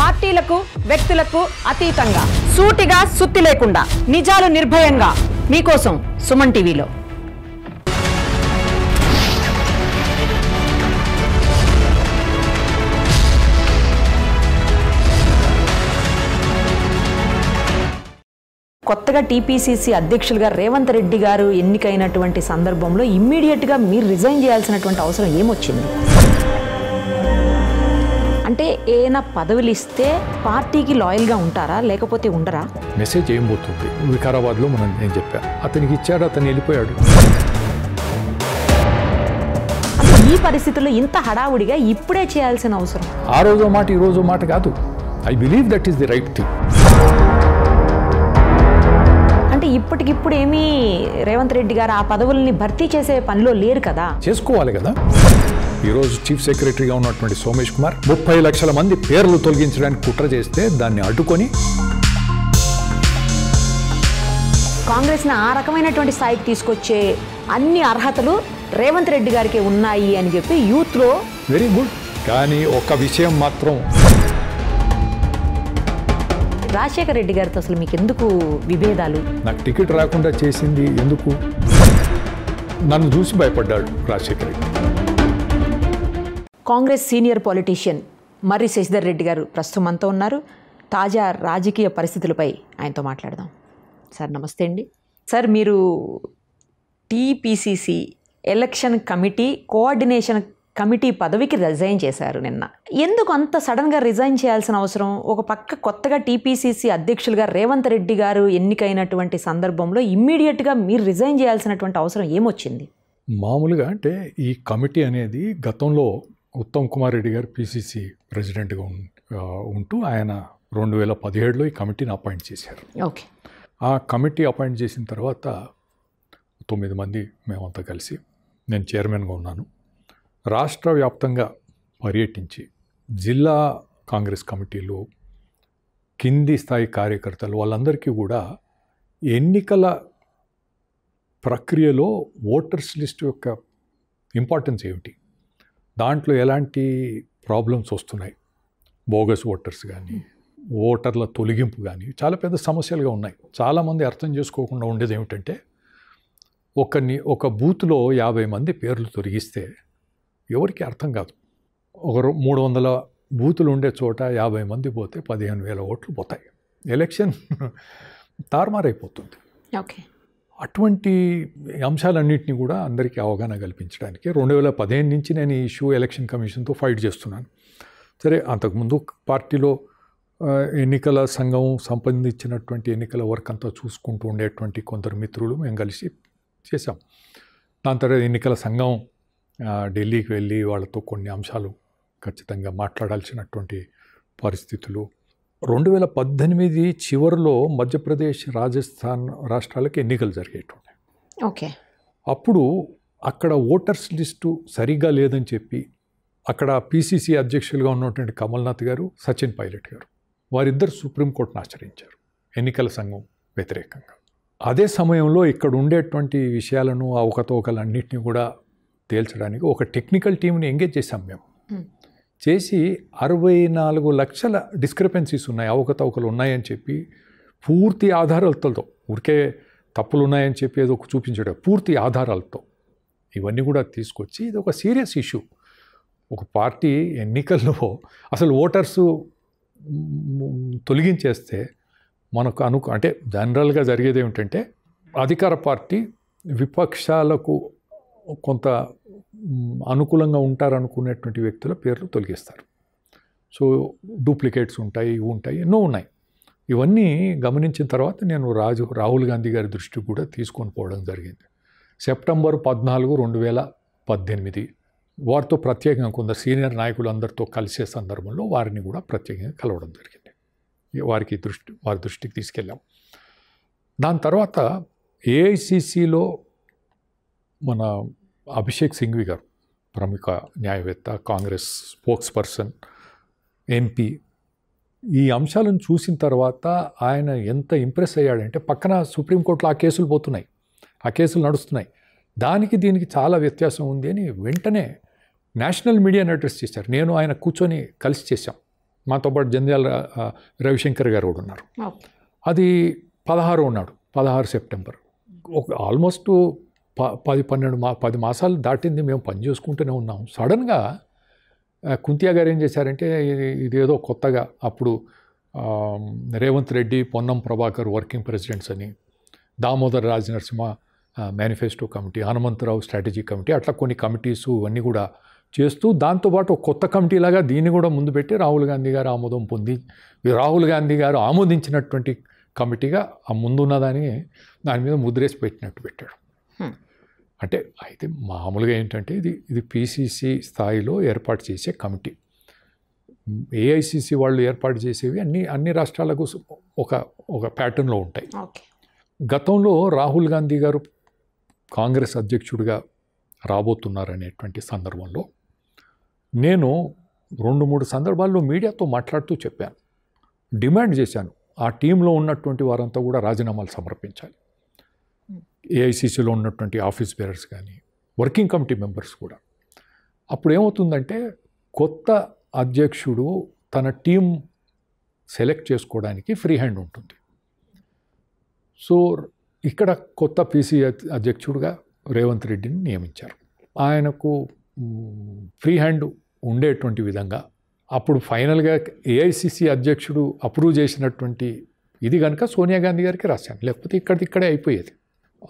పార్టీలకు వ్యక్తులకు అతీతంగా సూటిగా సుత్తి లేకుండా నిజాలు నిర్భయంగా మీకోసం సుమన్ టీవీలో కొత్తగా టీపీసీసీ అధ్యక్షులుగా రేవంత్ రెడ్డి గారు ఎన్నికైనటువంటి సందర్భంలో ఇమ్మీడియట్గా మీరు రిజైన్ చేయాల్సినటువంటి అవసరం ఏమొచ్చింది అంటే ఏదైనా పదవులు ఇస్తే పార్టీకి లాయల్గా ఉంటారా లేకపోతే ఉండరా మెసేజ్ ఏం పోతుంది వికారాబాద్లో మనం నేను చెప్పా అతనికి ఇచ్చాడు అతను వెళ్ళిపోయాడు ఈ పరిస్థితుల్లో ఇంత హడావుడిగా ఇప్పుడే చేయాల్సిన అవసరం ఆ రోజు మాట ఈ రోజు మాట కాదు I believe that is the right thing అంటే ఇప్పటికిప్పుడు ఏమీ రేవంత్ రెడ్డి గారు ఆ పదవుల్ని భర్తీ చేసే పనిలో లేరు కదా చేసుకోవాలి కదా ఈరోజు చీఫ్ సెక్రటరీగా ఉన్నటువంటి సోమేష్ కుమార్ ముప్పై లక్షల మంది పేర్లు తొలగించడానికి కుట్ర చేస్తే దాన్ని అడ్డుకొని కాంగ్రెస్ని ఆ రకమైనటువంటి స్థాయికి తీసుకొచ్చే అన్ని అర్హతలు రేవంత్ రెడ్డి గారికి ఉన్నాయి అని చెప్పి యూత్లో వెరీ గుడ్ కానీ ఒక విషయం మాత్రం రాజశేఖర రెడ్డి గారితో అసలు మీకు ఎందుకు విభేదాలు నాకు టికెట్ రాకుండా చేసింది ఎందుకు నన్ను చూసి భయపడ్డాడు రాజశేఖర రెడ్డి కాంగ్రెస్ సీనియర్ పాలిటీషియన్ మర్రి శశిధర్ రెడ్డి గారు ప్రస్తుతం అంతా ఉన్నారు తాజా రాజకీయ పరిస్థితులపై ఆయనతో మాట్లాడదాం సార్ నమస్తే అండి సార్ మీరు TPCC election committee coordination committee పదవికి రిజైన్ చేశారు నిన్న ఎందుకు అంత సడన్గా రిజైన్ చేయాల్సిన అవసరం ఒక పక్క కొత్తగా టీపీసీసీ అధ్యక్షులుగా రేవంత్ రెడ్డి గారు ఎన్నికైనటువంటి సందర్భంలో ఇమ్మీడియట్గా మీరు రిజైన్ చేయాల్సినటువంటి అవసరం ఏమొచ్చింది మామూలుగా అంటే ఈ కమిటీ అనేది గతంలో ఉత్తమ్ కుమార్ రెడ్డి గారు పీసీసీ ప్రెసిడెంట్గా ఉంటూ ఆయన రెండు వేల పదిహేడులో ఈ కమిటీని అపాయింట్ చేశారు ఓకే ఆ కమిటీ అపాయింట్ చేసిన తర్వాత తొమ్మిది మంది మేమంతా కలిసి నేను చైర్మన్గా ఉన్నాను రాష్ట్ర వ్యాప్తంగా పర్యటించి జిల్లా కాంగ్రెస్ కమిటీలు కింది స్థాయి కార్యకర్తలు వాళ్ళందరికీ కూడా ఎన్నికల ప్రక్రియలో ఓటర్స్ లిస్ట్ యొక్క ఇంపార్టెన్స్ ఏమిటి దాంట్లో ఎలాంటి ప్రాబ్లమ్స్ వస్తున్నాయి బోగస్ ఓటర్స్ కానీ ఓటర్ల తొలగింపు కానీ చాలా పెద్ద సమస్యలుగా ఉన్నాయి చాలామంది అర్థం చేసుకోకుండా ఉండేది ఏమిటంటే ఒక ఒక బూత్లో యాభై మంది పేర్లు తొలగిస్తే ఎవరికి అర్థం కాదు ఒక మూడు వందల బూతులు ఉండే చోట యాభై మంది పోతే పదిహేను వేల ఓట్లు పోతాయి ఎలక్షన్ తారుమారైపోతుంది ఓకే అటువంటి అంశాలన్నింటినీ కూడా అందరికీ అవగాహన కల్పించడానికి రెండు వేల పదిహేను నుంచి నేను ఈ ఇష్యూ ఎలక్షన్ కమిషన్తో ఫైట్ చేస్తున్నాను సరే అంతకుముందు పార్టీలో ఎన్నికల సంఘం సంబంధించినటువంటి ఎన్నికల వర్క్ అంతా చూసుకుంటూ ఉండేటువంటి కొందరు మిత్రులు మేము కలిసి చేశాం దాని తర్వాత ఎన్నికల సంఘం ఢిల్లీకి వెళ్ళి వాళ్ళతో కొన్ని అంశాలు ఖచ్చితంగా మాట్లాడాల్సినటువంటి పరిస్థితులు రెండు వేల పద్దెనిమిది చివరిలో మధ్యప్రదేశ్ రాజస్థాన్ రాష్ట్రాలకు ఎన్నికలు జరిగేటువంటి ఓకే అప్పుడు అక్కడ ఓటర్స్ లిస్టు సరిగ్గా లేదని చెప్పి అక్కడ పీసీసీ అధ్యక్షులుగా ఉన్నటువంటి కమల్నాథ్ గారు సచిన్ పైలట్ గారు వారిద్దరు సుప్రీంకోర్టును ఆచరించారు ఎన్నికల సంఘం వ్యతిరేకంగా అదే సమయంలో ఇక్కడ ఉండేటువంటి విషయాలను అవకతవకలన్నింటినీ కూడా తేల్చడానికి ఒక టెక్నికల్ టీంని ఎంగేజ్ చేశాం మేము చేసి అరవై నాలుగు లక్షల డిస్క్రిపెన్సీస్ ఉన్నాయి అవకతవకలు ఉన్నాయని చెప్పి పూర్తి ఆధారాలతో ఊరికే తప్పులు ఉన్నాయని చెప్పి ఏదో చూపించడం పూర్తి ఆధారాలతో ఇవన్నీ కూడా తీసుకొచ్చి ఇది ఒక సీరియస్ ఇష్యూ ఒక పార్టీ ఎన్నికల్లో అసలు ఓటర్సు తొలగించేస్తే మనకు అను అంటే జనరల్గా జరిగేది ఏమిటంటే అధికార పార్టీ విపక్షాలకు కొంత అనుకూలంగా ఉంటారనుకునేటువంటి వ్యక్తుల పేర్లు తొలగిస్తారు సో డూప్లికేట్స్ ఉంటాయి ఇవి ఉంటాయి ఎన్నో ఉన్నాయి ఇవన్నీ గమనించిన తర్వాత నేను రాజు రాహుల్ గాంధీ గారి దృష్టికి కూడా తీసుకొని పోవడం జరిగింది సెప్టెంబర్ పద్నాలుగు రెండు వేల పద్దెనిమిది వారితో ప్రత్యేకంగా కొందరు సీనియర్ నాయకులందరితో కలిసే సందర్భంలో వారిని కూడా ప్రత్యేకంగా కలవడం జరిగింది వారికి దృష్టి వారి దృష్టికి తీసుకెళ్ళాం దాని తర్వాత ఏఐసిసిలో మన అభిషేక్ సింఘ్వి గారు ప్రముఖ న్యాయవేత్త కాంగ్రెస్ స్పోక్స్ పర్సన్ ఎంపీ ఈ అంశాలను చూసిన తర్వాత ఆయన ఎంత ఇంప్రెస్ అయ్యాడంటే పక్కన సుప్రీంకోర్టులో ఆ కేసులు పోతున్నాయి ఆ కేసులు నడుస్తున్నాయి దానికి దీనికి చాలా వ్యత్యాసం ఉంది అని వెంటనే నేషనల్ మీడియాని అడ్రస్ చేశారు నేను ఆయన కూర్చొని కలిసి చేశాం మాతో పాటు జంధ్యాల రవిశంకర్ గారు కూడా ఉన్నారు అది పదహారు ఉన్నాడు పదహారు సెప్టెంబర్ ఒక ఆల్మోస్ట్ ప పది పన్నెండు మా పది మాసాలు దాటింది మేము పని చేసుకుంటూనే ఉన్నాం సడన్గా కుంతియా గారు ఏం చేశారంటే ఇదేదో కొత్తగా అప్పుడు రేవంత్ రెడ్డి పొన్నం ప్రభాకర్ వర్కింగ్ ప్రెసిడెంట్స్ అని Damodar Raj Narasimha manifesto committee Hanumantha Rao strategy committee అట్లా కొన్ని కమిటీస్ ఇవన్నీ కూడా చేస్తూ దాంతోపాటు కొత్త కమిటీ లాగా దీన్ని కూడా ముందు పెట్టి రాహుల్ గాంధీ గారు ఆమోదం పొంది రాహుల్ గాంధీ గారు ఆమోదించినటువంటి కమిటీగా ఆ ముందున్నదాన్ని దాని మీద ముద్రేసి పెట్టినట్టు పెట్టాడు అంటే అయితే మామూలుగా ఏంటంటే ఇది ఇది పీసీసీ స్థాయిలో ఏర్పాటు చేసే కమిటీ ఏఐసిసి వాళ్ళు ఏర్పాటు చేసేవి అన్ని అన్ని రాష్ట్రాలకు ఒక ఒక ప్యాటర్న్లో ఉంటాయి గతంలో రాహుల్ గాంధీ గారు కాంగ్రెస్ అధ్యక్షుడిగా రాబోతున్నారనేటువంటి సందర్భంలో నేను రెండు మూడు సందర్భాల్లో మీడియాతో మాట్లాడుతూ చెప్పాను డిమాండ్ చేశాను ఆ టీంలో ఉన్నటువంటి వారంతా కూడా రాజీనామాలు సమర్పించాలి ఏఐసిసిలో ఉన్నటువంటి ఆఫీస్ బేరర్స్ కానీ వర్కింగ్ కమిటీ మెంబర్స్ కూడా అప్పుడు ఏమవుతుందంటే కొత్త అధ్యక్షుడు తన టీం సెలెక్ట్ చేసుకోవడానికి ఫ్రీ హ్యాండ్ ఉంటుంది సో ఇక్కడ కొత్త పీసీ అధ్యక్షుడిగా రేవంత్ రెడ్డిని నియమించారు ఆయనకు ఫ్రీ హ్యాండ్ ఉండేటువంటి విధంగా అప్పుడు ఫైనల్గా ఏఐసిసి అధ్యక్షుడు అప్రూవ్ చేసినటువంటి ఇది కనుక సోనియా గాంధీ గారికి రాశాను లేకపోతే ఇక్కడిది ఇక్కడే అయిపోయేది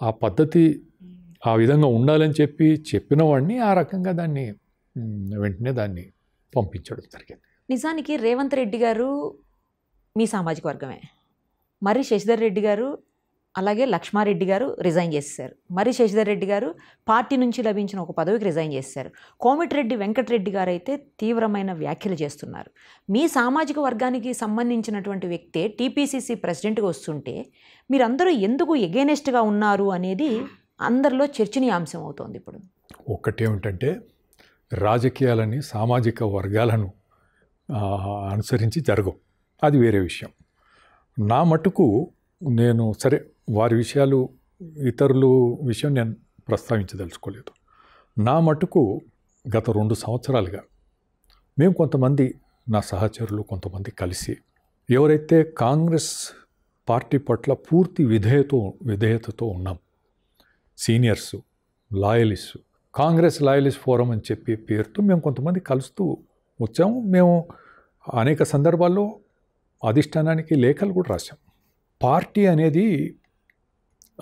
ఆ పద్ధతి ఆ విధంగా ఉండాలని చెప్పి చెప్పిన వాడిని ఆ రకంగా దాన్ని వెంటనే దాన్ని పంపించడం జరిగింది నిజానికి రేవంత్ రెడ్డి గారు మీ సామాజిక వర్గమే మరి శశిధర్ రెడ్డి గారు అలాగే లక్ష్మారెడ్డి గారు రిజైన్ చేశారు మరి శశిధర్ రెడ్డి గారు పార్టీ నుంచి లభించిన ఒక పదవికి రిజైన్ చేశారు కోమటిరెడ్డి వెంకటరెడ్డి గారు అయితే తీవ్రమైన వ్యాఖ్యలు చేస్తున్నారు మీ సామాజిక వర్గానికి సంబంధించినటువంటి వ్యక్తే టీపీసీసీ ప్రెసిడెంట్గా వస్తుంటే మీరందరూ ఎందుకు ఎగేనెస్ట్గా ఉన్నారు అనేది అందరిలో చర్చనీయాంశం అవుతోంది ఇప్పుడు ఒక్కటేమిటంటే రాజకీయాలని సామాజిక వర్గాలను అనుసరించి జరగవు అది వేరే విషయం నా మటుకు నేను సరే వారి విషయాలు ఇతరులు విషయం నేను ప్రస్తావించదలుచుకోలేదు నా మటుకు గత రెండు సంవత్సరాలుగా మేము కొంతమంది నా సహచరులు కొంతమంది కలిసి ఎవరైతే కాంగ్రెస్ పార్టీ పట్ల పూర్తి విధేయత విధేయతతో ఉన్నాం seniors loyalist Congress loyalist forum అని చెప్పి పేరుతో మేము కొంతమంది కలుస్తూ వచ్చాము మేము అనేక సందర్భాల్లో అధిష్టానానికి లేఖలు కూడా రాశాం పార్టీ అనేది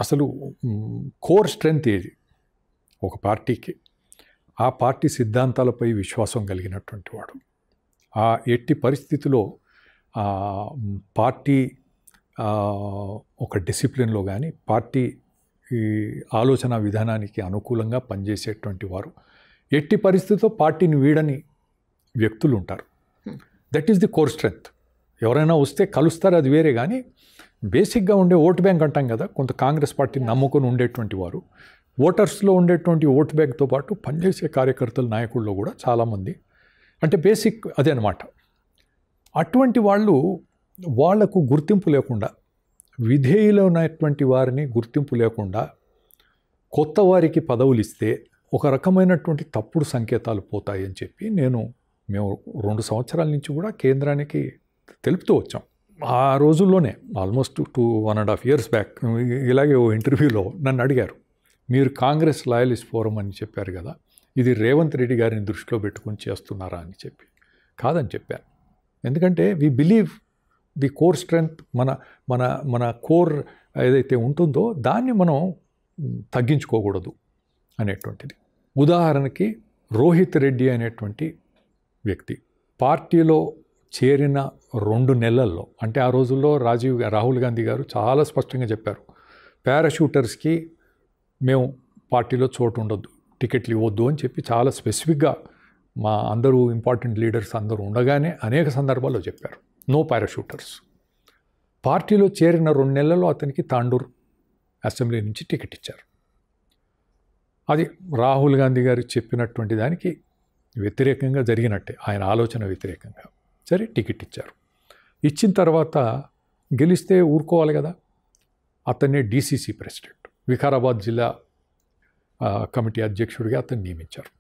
అసలు కోర్ స్ట్రెంగ్త్ ఏది ఒక పార్టీకి ఆ పార్టీ సిద్ధాంతాలపై విశ్వాసం కలిగినటువంటి వాడు ఆ ఎట్టి పరిస్థితిలో పార్టీ ఒక డిసిప్లిన్లో కానీ పార్టీ ఆలోచన విధానానికి అనుకూలంగా పనిచేసేటువంటి వారు ఎట్టి పరిస్థితితో పార్టీని వీడని వ్యక్తులు ఉంటారు that is the core strength ఎవరైనా వస్తే కలుస్తారు అది వేరే కానీ బేసిక్గా ఉండే ఓట్ బ్యాంక్ అంటాం కదా కొంత కాంగ్రెస్ పార్టీని నమ్ముకొని ఉండేటువంటి వారు ఓటర్స్లో ఉండేటువంటి ఓట్ బ్యాంక్తో పాటు పనిచేసే కార్యకర్తలు నాయకుల్లో కూడా చాలామంది అంటే బేసిక్ అదే అనమాట అటువంటి వాళ్ళు వాళ్లకు గుర్తింపు లేకుండా విధేయులు ఉన్నటువంటి వారిని గుర్తింపు లేకుండా కొత్త వారికి పదవులు ఇస్తే ఒక రకమైనటువంటి తప్పుడు సంకేతాలు పోతాయని చెప్పి నేను మేము రెండు సంవత్సరాల నుంచి కూడా కేంద్రానికి తెలుపుతూ వచ్చాం ఆ రోజుల్లోనే almost two one and half years back ఇలాగే ఓ ఇంటర్వ్యూలో నన్ను అడిగారు మీరు కాంగ్రెస్ లాయలిస్ట్ ఫోరం అని చెప్పారు కదా ఇది రేవంత్ రెడ్డి గారిని దృష్టిలో పెట్టుకుని చేస్తున్నారా అని చెప్పి కాదని చెప్పాను ఎందుకంటే we believe the core strength మన మన మన కోర్ ఏదైతే ఉంటుందో దాన్ని మనం తగ్గించుకోకూడదు అనేటువంటిది ఉదాహరణకి రోహిత్ రెడ్డి అనేటువంటి వ్యక్తి పార్టీలో చేరిన రెండు నెలల్లో అంటే ఆ రోజుల్లో రాజీవ్ రాహుల్ గాంధీ గారు చాలా స్పష్టంగా చెప్పారు పారాషూటర్స్కి మేము పార్టీలో చోటు ఉండొద్దు టికెట్లు ఇవ్వద్దు అని చెప్పి చాలా స్పెసిఫిక్గా మా అందరూ ఇంపార్టెంట్ లీడర్స్ అందరూ ఉండగానే అనేక సందర్భాల్లో చెప్పారు నో పారాషూటర్స్ పార్టీలో చేరిన రెండు నెలల్లో అతనికి తాండూర్ అసెంబ్లీ నుంచి టికెట్ ఇచ్చారు అది రాహుల్ గాంధీ గారు చెప్పినటువంటి దానికి వ్యతిరేకంగా జరిగినట్టే ఆయన ఆలోచన వ్యతిరేకంగా సరే టికెట్ ఇచ్చారు ఇచ్చిన తర్వాత గెలిస్తే ఊరుకోవాలి కదా అతన్నే డీసీసీ ప్రెసిడెంట్ వికారాబాద్ జిల్లా కమిటీ అధ్యక్షుడిగా అతన్ని నియమించారు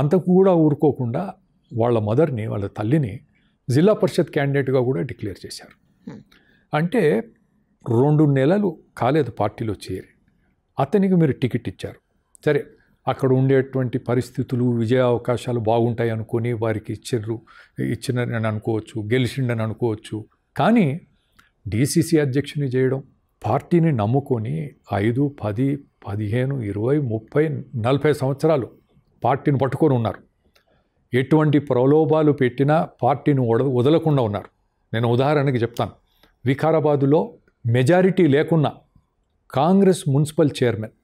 అంతకు కూడా ఊరుకోకుండా వాళ్ళ మదర్ని వాళ్ళ తల్లిని జిల్లా పరిషత్ క్యాండిడేట్గా కూడా డిక్లేర్ చేశారు అంటే రెండు నెలలు కాలేదు పార్టీలో చేరి అతనికి మీరు టికెట్ ఇచ్చారు సరే అక్కడ ఉండేటువంటి పరిస్థితులు విజయ అవకాశాలు బాగుంటాయి అనుకొని వారికి ఇచ్చిర్రు ఇచ్చినని అనుకోవచ్చు గెలిచిండని అనుకోవచ్చు కానీ డీసీసీ అధ్యక్షుని చేయడం పార్టీని నమ్ముకొని ఐదు పది పదిహేను ఇరవై ముప్పై నలభై సంవత్సరాలు పార్టీని పట్టుకొని ఉన్నారు ఎటువంటి ప్రలోభాలు పెట్టినా పార్టీని వడ వదలకుండా ఉన్నారు నేను ఉదాహరణకి చెప్తాను వికారాబాదులో మెజారిటీ లేకున్నా కాంగ్రెస్ మున్సిపల్ చైర్మన్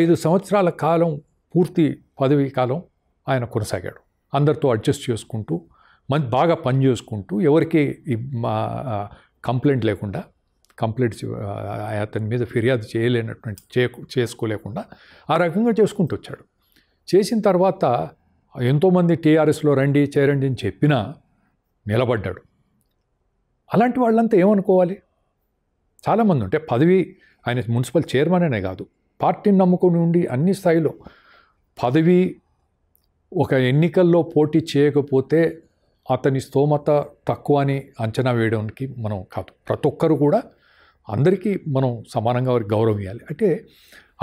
ఐదు సంవత్సరాల కాలం పూర్తి పదవీ కాలం ఆయన కొనసాగాడు అందరితో అడ్జస్ట్ చేసుకుంటూ మంచి బాగా పని చేసుకుంటూ ఎవరికి కంప్లైంట్ లేకుండా కంప్లైంట్స్ అతని మీద ఫిర్యాదు చేయలేనటువంటి చే చేసుకోలేకుండా ఆ రకంగా చేసుకుంటూ వచ్చాడు చేసిన తర్వాత ఎంతోమంది టీఆర్ఎస్లో రండి చేరండి అని చెప్పినా నిలబడ్డాడు అలాంటి వాళ్ళంతా ఏమనుకోవాలి చాలామంది ఉంటే పదవి ఆయన మున్సిపల్ చైర్మన్ అనే కాదు పార్టీని నమ్ముకొని ఉండి అన్ని స్థాయిలో పదవి ఒక ఎన్నికల్లో పోటీ చేయకపోతే అతని స్తోమత తక్కువ అని అంచనా వేయడానికి మనం కాదు ప్రతి ఒక్కరు కూడా అందరికీ మనం సమానంగా వారికి గౌరవం ఇవ్వాలి అంటే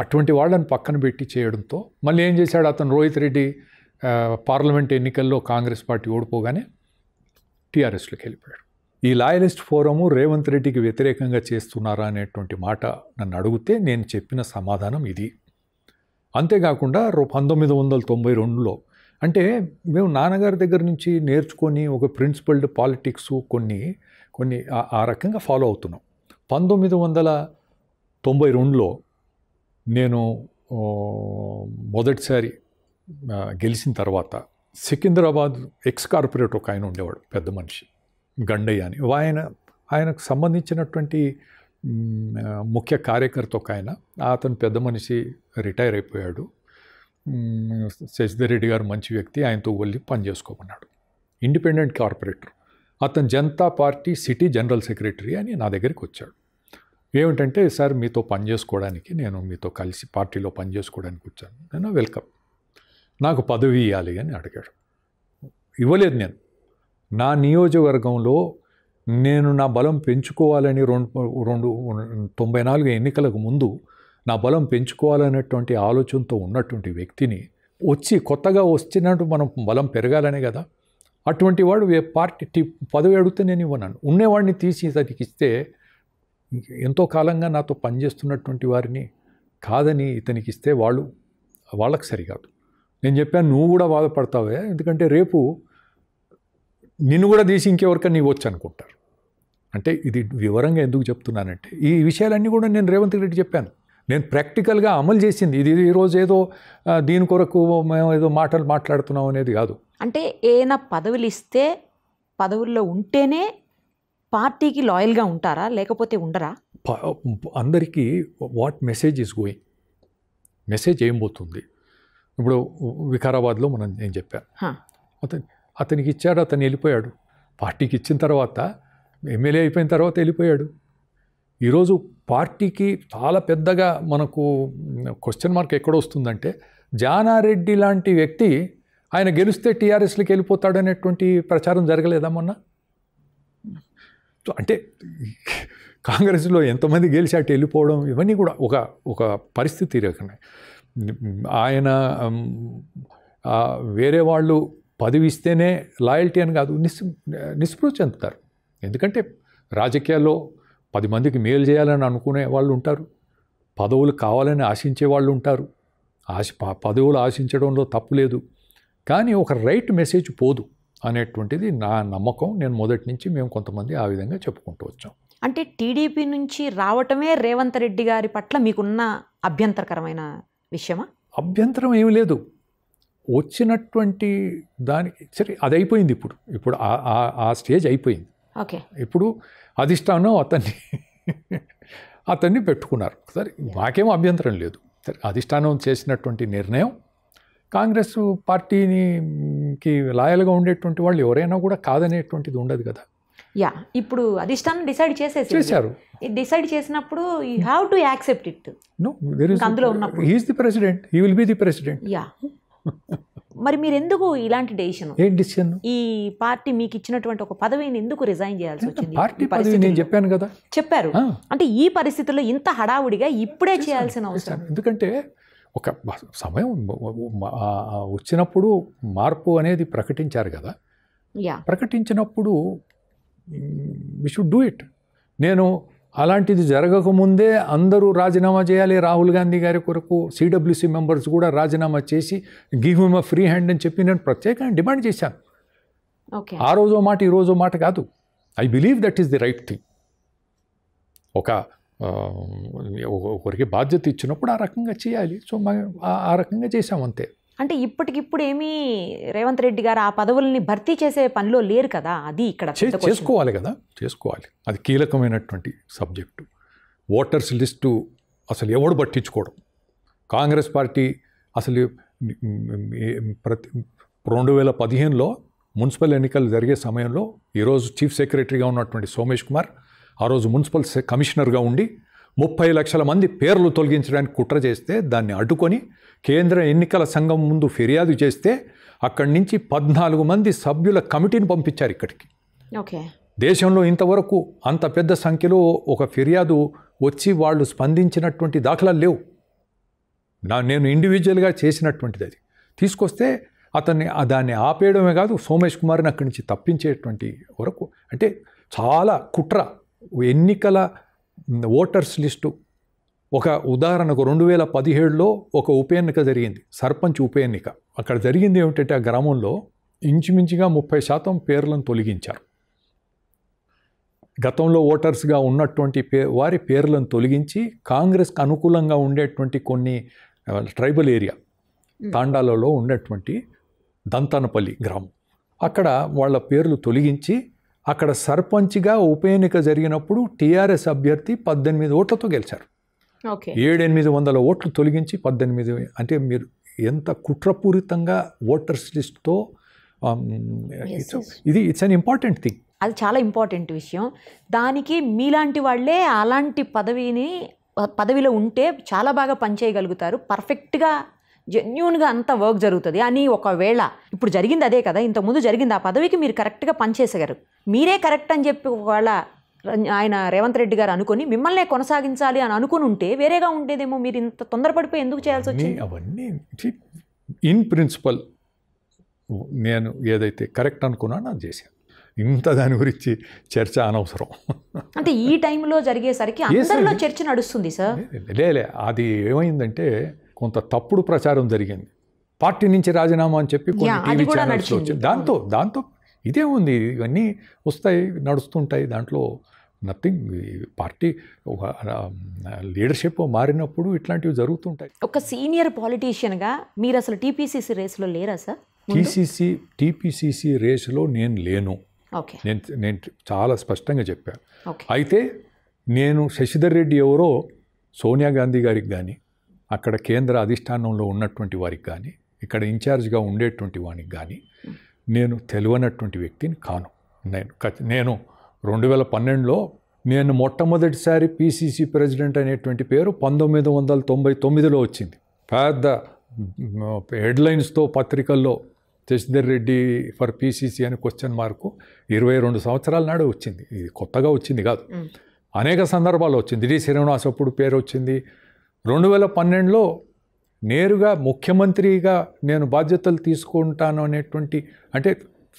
అటువంటి వాళ్ళని పక్కన పెట్టి చేయడంతో మళ్ళీ ఏం చేశాడు అతను రోహిత్ రెడ్డి పార్లమెంట్ ఎన్నికల్లో కాంగ్రెస్ పార్టీ ఓడిపోగానే టీఆర్ఎస్లోకి వెళ్ళిపోయాడు ఈ లాయలిస్ట్ ఫోరము రేవంత్ రెడ్డికి వ్యతిరేకంగా చేస్తున్నారా అనేటువంటి మాట నన్ను అడిగితే నేను చెప్పిన సమాధానం ఇది అంతేకాకుండా పంతొమ్మిది వందల తొంభై రెండులో అంటే మేము నాన్నగారి దగ్గర నుంచి నేర్చుకొని ఒక ప్రిన్సిపల్డ్ పాలిటిక్స్ కొన్ని కొన్ని ఆ రకంగా ఫాలో అవుతున్నాం పంతొమ్మిది వందల తొంభై రెండులో నేను మొదటిసారి గెలిచిన తర్వాత సికింద్రాబాద్ ఎక్స్ కార్పొరేటర్ ఒక ఆయన ఉండేవాడు పెద్ద మనిషి గండయ్య అని ఆయన ఆయనకు సంబంధించినటువంటి ముఖ్య కార్యకర్త ఒక ఆయన అతను పెద్ద మనిషి రిటైర్ అయిపోయాడు శశిధర్ రెడ్డి గారు మంచి వ్యక్తి ఆయనతో వెళ్ళి పని చేసుకోమన్నాడు ఇండిపెండెంట్ కార్పొరేటర్ అతను Janata party city general secretary అని నా దగ్గరికి వచ్చాడు ఏమిటంటే సార్ మీతో పని చేసుకోవడానికి నేను మీతో కలిసి పార్టీలో పని చేసుకోవడానికి వచ్చాను నేను వెల్కమ్ నాకు పదవి ఇవ్వాలి అని అడిగాడు ఇవ్వలేదు నేను నా నియోజకవర్గంలో నేను నా బలం పెంచుకోవాలని రెండు రెండు తొంభై నాలుగు ఎన్నికలకు ముందు నా బలం పెంచుకోవాలనేటువంటి ఆలోచనతో ఉన్నటువంటి వ్యక్తిని వచ్చి కొత్తగా వచ్చినట్టు మనం బలం పెరగాలనే కదా అటువంటి వాడు పార్టీ పదవి అడిగితే నేను ఇవ్వనాను ఉన్నవాడిని తీసి అతనికి ఇస్తే ఎంతో కాలంగా నాతో పనిచేస్తున్నటువంటి వారిని కాదని ఇతనికి ఇస్తే వాళ్ళు వాళ్ళకి సరికాదు నేను చెప్పాను నువ్వు కూడా బాధపడతావే ఎందుకంటే రేపు నిన్ను కూడా తీసి ఇంకెవరికైనా నీవు వచ్చు అనుకుంటారు అంటే ఇది వివరంగా ఎందుకు చెప్తున్నానంటే ఈ విషయాలన్నీ కూడా నేను రేవంత్ రెడ్డి చెప్పాను నేను ప్రాక్టికల్గా అమలు చేసింది ఇది ఈరోజు ఏదో దీని కొరకు మేము ఏదో మాటలు మాట్లాడుతున్నాం అనేది కాదు అంటే ఏదైనా పదవులు ఇస్తే పదవుల్లో ఉంటేనే పార్టీకి లాయల్గా ఉంటారా లేకపోతే ఉండరా అందరికీ what message is going message ఏం పోతుంది ఇప్పుడు వికారాబాద్లో మనం నేను చెప్పాను అతను అతనికి ఇచ్చాడు అతను వెళ్ళిపోయాడు పార్టీకి ఇచ్చిన తర్వాత ఎమ్మెల్యే అయిపోయిన తర్వాత వెళ్ళిపోయాడు ఈరోజు పార్టీకి చాలా పెద్దగా మనకు క్వశ్చన్ మార్క్ ఎక్కడ వస్తుందంటే జానారెడ్డి లాంటి వ్యక్తి ఆయన గెలిస్తే టీఆర్ఎస్లోకి అనేటువంటి ప్రచారం జరగలేదా మొన్న అంటే కాంగ్రెస్లో ఎంతమంది గెలిచి అటు వెళ్ళిపోవడం ఇవన్నీ కూడా ఒక ఒక పరిస్థితి రకమే ఆయన వేరే వాళ్ళు పదవి ఇస్తేనే లాయల్టీ అని కాదు నిస్ నిస్పృహ చెందుతారు ఎందుకంటే రాజకీయాల్లో పది మందికి మేలు చేయాలని అనుకునే వాళ్ళు ఉంటారు పదవులు కావాలని ఆశించే వాళ్ళు ఉంటారు ఆశ పదవులు ఆశించడంలో తప్పు లేదు కానీ ఒక రైట్ మెసేజ్ పోదు అనేటువంటిది నా నమ్మకం నేను మొదటి నుంచి మేము కొంతమంది ఆ విధంగా చెప్పుకుంటూ వచ్చాం అంటే టీడీపీ నుంచి రావటమే రేవంత్ రెడ్డి గారి పట్ల మీకున్న అభ్యంతరకరమైన విషయమా అభ్యంతరం ఏమి లేదు వచ్చినటువంటి దానికి సరే అది అయిపోయింది ఇప్పుడు ఇప్పుడు ఆ స్టేజ్ అయిపోయింది ఓకే ఇప్పుడు అధిష్టానం అతన్ని అతన్ని పెట్టుకున్నారు సరే మాకేం అభ్యంతరం లేదు సరే అధిష్టానం చేసినటువంటి నిర్ణయం కాంగ్రెస్ పార్టీనికి లాయల్గా ఉండేటువంటి వాళ్ళు ఎవరైనా కూడా కాదనేటువంటిది ఉండదు కదా యా ఇప్పుడు అధిష్టానం డిసైడ్ చేసేసి చేశారు డిసైడ్ చేసినప్పుడు you have to accept it no అందులో ఉన్నప్పుడు he's the president he will be the president ya మరి మీరు ఎందుకు ఇలాంటి డెసిషన్ ఏం డెసిషన్ ఈ పార్టీ మీకు ఇచ్చినటువంటి ఒక పదవిని ఎందుకు రిజైన్ చేయాల్సి వచ్చింది పార్టీ పదవి నేను చెప్పాను కదా చెప్పారు అంటే ఈ పరిస్థితుల్లో ఇంత హడావుడిగా ఇప్పుడే చేయాల్సిన అవసరం ఎందుకంటే ఒక సమయం వచ్చినప్పుడు మార్పు అనేది ప్రకటించారు కదా ప్రకటించినప్పుడు వి షుడ్ డూ ఇట్ నేను అలాంటిది జరగకముందే అందరూ రాజీనామా చేయాలి రాహుల్ గాంధీ గారి కొరకు సిడబ్ల్యూసీ మెంబర్స్ కూడా రాజీనామా చేసి give him a free hand అని చెప్పి నేను ప్రత్యేకంగా డిమాండ్ చేశాను ఆ రోజు మాట ఈ రోజు మాట కాదు I believe that is the right thing ఒక ఒకరికి బాధ్యత ఇచ్చినప్పుడు ఆ రకంగా చేయాలి సో ఆ రకంగా చేసాం అంతే అంటే ఇప్పటికిప్పుడు ఏమీ రేవంత్ రెడ్డి గారు ఆ పదవుల్ని భర్తీ చేసే పనిలో లేరు కదా అది ఇక్కడ చేసుకోవాలి కదా చేసుకోవాలి అది కీలకమైనటువంటి సబ్జెక్టు ఓటర్స్ లిస్టు అసలు ఎవడు పట్టించుకోవడం కాంగ్రెస్ పార్టీ అసలు ప్రతి రెండు వేల పదిహేనులో మున్సిపల్ ఎన్నికలు జరిగే సమయంలో ఈరోజు చీఫ్ సెక్రటరీగా ఉన్నటువంటి సోమేష్ కుమార్ ఆ రోజు మున్సిపల్ కమిషనర్గా ఉండి ముప్పై లక్షల మంది పేర్లు తొలగించడానికి కుట్ర చేస్తే దాన్ని అడ్డుకొని కేంద్ర ఎన్నికల సంఘం ముందు ఫిర్యాదు చేస్తే అక్కడి నుంచి పద్నాలుగు మంది సభ్యుల కమిటీని పంపించారు ఇక్కడికి ఓకే దేశంలో ఇంతవరకు అంత పెద్ద సంఖ్యలో ఒక ఫిర్యాదు వచ్చి వాళ్ళు స్పందించినటువంటి దాఖలాలు లేవు నా నేను ఇండివిజువల్గా చేసినటువంటిది అది తీసుకొస్తే అతన్ని దాన్ని ఆపేయడమే కాదు సోమేష్ కుమార్ని అక్కడి నుంచి తప్పించేటువంటి వరకు అంటే చాలా కుట్ర ఎన్నికల ఓటర్స్ లిస్టు ఒక ఉదాహరణకు రెండు వేల పదిహేడులో ఒక ఉప ఎన్నిక జరిగింది సర్పంచ్ ఉప ఎన్నిక అక్కడ జరిగింది ఏమిటంటే ఆ గ్రామంలో ఇంచుమించుగా ముప్పై శాతం పేర్లను తొలగించారు గతంలో ఓటర్స్గా ఉన్నటువంటి పే వారి పేర్లను తొలగించి కాంగ్రెస్కి అనుకూలంగా ఉండేటువంటి కొన్ని ట్రైబల్ ఏరియా తాండాలలో ఉండేటువంటి దంతానపల్లి గ్రామం అక్కడ వాళ్ళ పేర్లు తొలగించి అక్కడ సర్పంచ్గా ఉప ఎన్నిక జరిగినప్పుడు టీఆర్ఎస్ అభ్యర్థి పద్దెనిమిది ఓట్లతో గెలిచారు ఏడెనిమిది వందల ఓట్లు తొలగించి పద్దెనిమిది అంటే మీరు ఎంత కుట్రపూరితంగా ఓటర్స్ లిస్ట్తో ఇది ఇట్స్ అన్ ఇంపార్టెంట్ థింగ్ అది చాలా ఇంపార్టెంట్ విషయం దానికి మీలాంటి వాళ్ళే అలాంటి పదవిని పదవిలో ఉంటే చాలా బాగా పనిచేయగలుగుతారు పర్ఫెక్ట్గా జెన్యున్గా అంత వర్క్ జరుగుతుంది అని ఒకవేళ ఇప్పుడు జరిగింది అదే కదా ఇంతకుముందు జరిగింది ఆ పదవికి మీరు కరెక్ట్గా పనిచేసగారు మీరే కరెక్ట్ అని చెప్పి ఒకవేళ ఆయన రేవంత్ రెడ్డి గారు అనుకుని మిమ్మల్నే కొనసాగించాలి అని అనుకుని ఉంటే వేరేగా ఉండేదేమో మీరు ఇంత తొందరపడిపోయి ఎందుకు చేయాల్సి వచ్చింది అవన్నీ ఇన్ ప్రిన్సిపల్ నేను ఏదైతే కరెక్ట్ అనుకున్నానో అది చేశాను ఇంత దాని గురించి చర్చ అనవసరం అంటే ఈ టైంలో జరిగేసరికి అందరిలో చర్చ నడుస్తుంది సార్ లేలే అది ఏమైందంటే కొంత తప్పుడు ప్రచారం జరిగింది పార్టీ నుంచి రాజీనామా అని చెప్పి కొన్ని టీవీ ఛానల్స్ వచ్చి దాంతో దాంతో ఇదే ఉంది ఇవన్నీ వస్తాయి నడుస్తుంటాయి దాంట్లో నథింగ్ పార్టీ ఒక లీడర్షిప్ మారినప్పుడు ఇట్లాంటివి జరుగుతుంటాయి ఒక సీనియర్ పాలిటీషియన్గా మీరు అసలు టీపీసీసీ రేస్లో లేరా సార్ టీసీసీ టీపీసీసీ రేసులో నేను లేను నేను నేను చాలా స్పష్టంగా చెప్పాను అయితే నేను శశిధర్ రెడ్డి ఎవరో సోనియా గాంధీ గారికి కానీ అక్కడ కేంద్ర అధిష్టానంలో ఉన్నటువంటి వారికి కానీ ఇక్కడ ఇన్ఛార్జ్గా ఉండేటువంటి వానికి కానీ నేను తెలివైనటువంటి వ్యక్తిని కాను నేను నేను రెండు వేల పన్నెండులో నేను మొట్టమొదటిసారి పీసీసీ ప్రెసిడెంట్ అనేటువంటి పేరు పంతొమ్మిది వందల తొంభై తొమ్మిదిలో వచ్చింది పెద్ద హెడ్లైన్స్తో పత్రికల్లో శశిధర్ రెడ్డి ఫర్ పీసీసీ అని క్వశ్చన్ మార్కు ఇరవై రెండు సంవత్సరాల నాడు వచ్చింది ఇది కొత్తగా వచ్చింది కాదు అనేక సందర్భాల్లో వచ్చింది డి శ్రీనివాస్ అప్పుడు పేరు వచ్చింది రెండు వేల పన్నెండులో నేరుగా ముఖ్యమంత్రిగా నేను బాధ్యతలు తీసుకుంటాను అనేటువంటి అంటే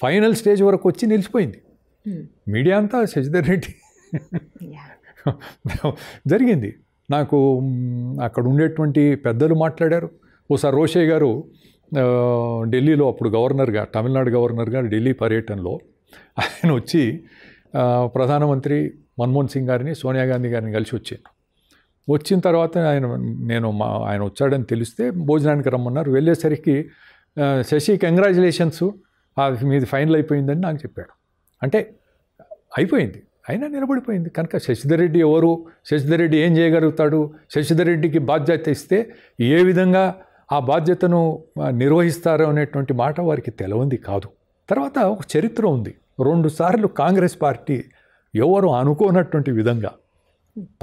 ఫైనల్ స్టేజ్ వరకు వచ్చి నిలిచిపోయింది మీడియా అంతా శశిధర్ రెడ్డి జరిగింది నాకు అక్కడ ఉండేటువంటి పెద్దలు మాట్లాడారు ఓసారి రోషయ్య గారు ఢిల్లీలో అప్పుడు గవర్నర్గా తమిళనాడు గవర్నర్గా ఢిల్లీ పర్యటనలో ఆయన వచ్చి ప్రధానమంత్రి మన్మోహన్ సింగ్ గారిని సోనియా గాంధీ గారిని కలిసి వచ్చాను వచ్చిన తర్వాత ఆయన నేను మా ఆయన వచ్చాడని తెలిస్తే భోజనానికి రమ్మన్నారు వెళ్ళేసరికి శశి కంగ్రాచులేషన్స్ మీది ఫైనల్ అయిపోయిందని నాకు చెప్పాడు అంటే అయిపోయింది అయినా నిలబడిపోయింది కనుక శశిధర్ రెడ్డి ఎవరు శశిధర్ రెడ్డి ఏం చేయగలుగుతాడు శశిధర్ రెడ్డికి బాధ్యత ఇస్తే ఏ విధంగా ఆ బాధ్యతను నిర్వహిస్తారు అనేటువంటి మాట వారికి తెలవంది కాదు తర్వాత ఒక చరిత్ర ఉంది రెండుసార్లు కాంగ్రెస్ పార్టీ ఎవరు అనుకోనటువంటి విధంగా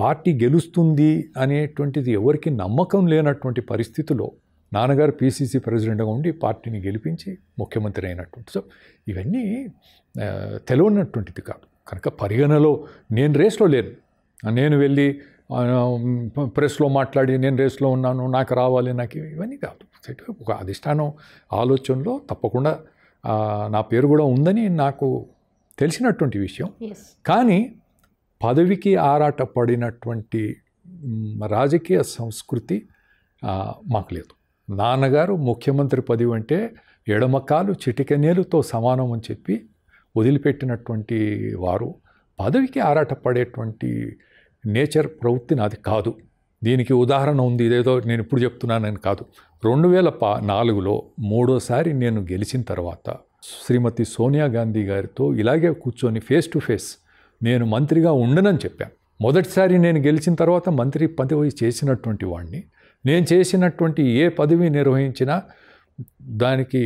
పార్టీ గెలుస్తుంది అనేటువంటిది ఎవరికి నమ్మకం లేనటువంటి పరిస్థితిలో నాన్నగారు పీసీసీ ప్రెసిడెంట్గా ఉండి పార్టీని గెలిపించి ముఖ్యమంత్రి అయినటువంటి సో ఇవన్నీ తెలియనటువంటిది కాదు కనుక పరిగణలో నేను రేస్లో లేను నేను వెళ్ళి ప్రెస్లో మాట్లాడి నేను రేస్లో ఉన్నాను నాకు రావాలి నాకు ఇవన్నీ కాదు ఒక అధిష్టానం ఆలోచనలో తప్పకుండా నా పేరు కూడా ఉందని నాకు తెలిసినటువంటి విషయం కానీ పదవికి ఆరాట పడినటువంటి రాజకీయ సంస్కృతి మాకు లేదు నాన్నగారు ముఖ్యమంత్రి పదవి అంటే ఎడమకాలు చిటికనేలుతో సమానం అని చెప్పి వదిలిపెట్టినటువంటి వారు పదవికి ఆరాట పడేటువంటి నేచర్ ప్రవృత్తి నాది కాదు దీనికి ఉదాహరణ ఉంది ఇదేదో నేను ఇప్పుడు చెప్తున్నానని కాదు రెండు వేల పా నాలుగులో మూడోసారి నేను గెలిచిన తర్వాత శ్రీమతి సోనియా గాంధీ గారితో ఇలాగే కూర్చొని ఫేస్ టు ఫేస్ నేను మంత్రిగా ఉండనని చెప్పాను మొదటిసారి నేను గెలిచిన తర్వాత మంత్రి పదవి చేసినటువంటి వాడిని నేను చేసినటువంటి ఏ పదవి నిర్వహించినా దానికి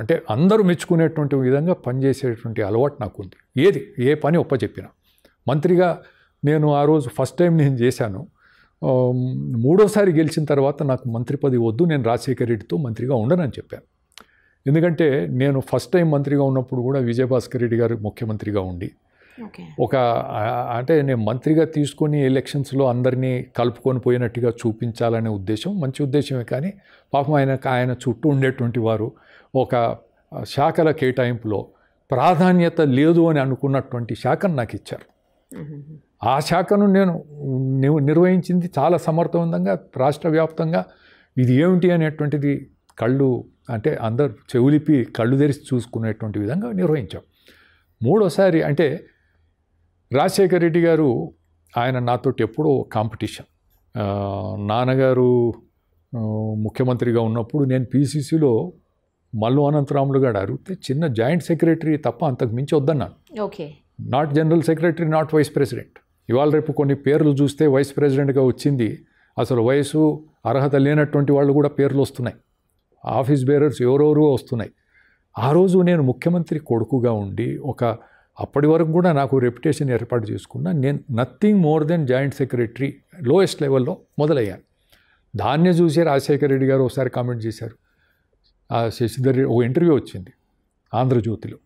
అంటే అందరూ మెచ్చుకునేటువంటి విధంగా పనిచేసేటువంటి అలవాటు నాకు ఉంది ఏది ఏ పని ఒప్పచెప్పిన మంత్రిగా నేను ఆ రోజు ఫస్ట్ టైం నేను చేశాను మూడోసారి గెలిచిన తర్వాత నాకు మంత్రి పదవి వద్దు నేను రాజశేఖర రెడ్డితో మంత్రిగా ఉండనని చెప్పాను ఎందుకంటే నేను ఫస్ట్ టైం మంత్రిగా ఉన్నప్పుడు కూడా విజయభాస్కర్ రెడ్డి గారు ముఖ్యమంత్రిగా ఉండి ఒక అంటే నేను మంత్రిగా తీసుకొని ఎలక్షన్స్లో అందరినీ కలుపుకొని పోయినట్టుగా చూపించాలనే ఉద్దేశం మంచి ఉద్దేశమే కానీ పాపం ఆయన ఆయన చుట్టూ ఉండేటువంటి వారు ఒక శాఖల కేటాయింపులో ప్రాధాన్యత లేదు అని అనుకున్నటువంటి శాఖను నాకు ఇచ్చారు ఆ శాఖను నేను నిర్వహించింది చాలా సమర్థవంతంగా రాష్ట్ర వ్యాప్తంగా ఇది ఏమిటి అనేటువంటిది కళ్ళు అంటే అందరు చెవులిపి కళ్ళు తెరిచి చూసుకునేటువంటి విధంగా నిర్వహించాం మూడోసారి అంటే రాజశేఖర రెడ్డి గారు ఆయన నాతోటి ఎప్పుడో కాంపిటీషన్ నాన్నగారు ముఖ్యమంత్రిగా ఉన్నప్పుడు నేను పీసీసీలో మల్లు అనంతరాములు గారు అడిగితే చిన్న జాయింట్ సెక్రటరీ తప్ప అంతకు మించి వద్దన్నాను okay not general secretary not vice president ఇవాళ రేపు కొన్ని పేర్లు చూస్తే వైస్ ప్రెసిడెంట్గా వచ్చింది అసలు వయసు అర్హత లేనటువంటి వాళ్ళు కూడా పేర్లు వస్తున్నాయి ఆఫీస్ బేరర్స్ ఎవరెవరు వస్తున్నాయి ఆ రోజు నేను ముఖ్యమంత్రి కొడుకుగా ఉండి ఒక అప్పటి వరకు కూడా నాకు రెప్యుటేషన్ ఏర్పాటు చేసుకున్నా నేను nothing more than joint secretary lowest లెవెల్లో మొదలయ్యాను దాన్నే చూసి రాజశేఖర రెడ్డి గారు ఒకసారి కామెంట్ చేశారు శశిధర్ ఒక ఇంటర్వ్యూ వచ్చింది ఆంధ్రజ్యోతిలో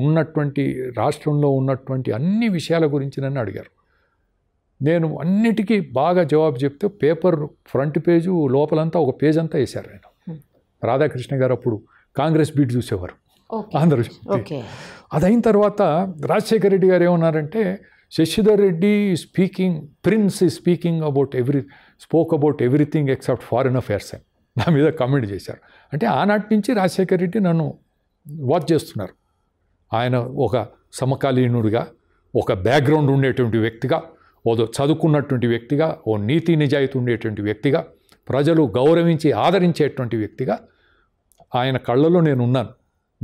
ఉన్నటువంటి రాష్ట్రంలో ఉన్నటువంటి అన్ని విషయాల గురించి నన్ను అడిగారు నేను అన్నిటికీ బాగా జవాబు చెప్తే పేపర్ ఫ్రంట్ పేజు లోపలంతా ఒక పేజ్ అంతా వేశారు ఆయన రాధాకృష్ణ గారు అప్పుడు కాంగ్రెస్ బీట్ చూసేవారు ఆంధ్రజ్యోతి అదైన తర్వాత రాజశేఖర రెడ్డి గారు ఏమన్నారంటే Sasidhar Reddy speaking prince he speaking about every spoke about everything except foreign affairs అని నా మీద కమెంట్ చేశారు అంటే ఆనాటి నుంచి రాజశేఖర రెడ్డి నన్ను వాచ్ చేస్తున్నారు ఆయన ఒక సమకాలీనుడిగా ఒక బ్యాక్గ్రౌండ్ ఉండేటువంటి వ్యక్తిగా ఓదో చదువుకున్నటువంటి వ్యక్తిగా ఓ నీతి నిజాయితీ ఉండేటువంటి వ్యక్తిగా ప్రజలు గౌరవించి ఆదరించేటువంటి వ్యక్తిగా ఆయన కళ్ళలో నేను ఉన్నాను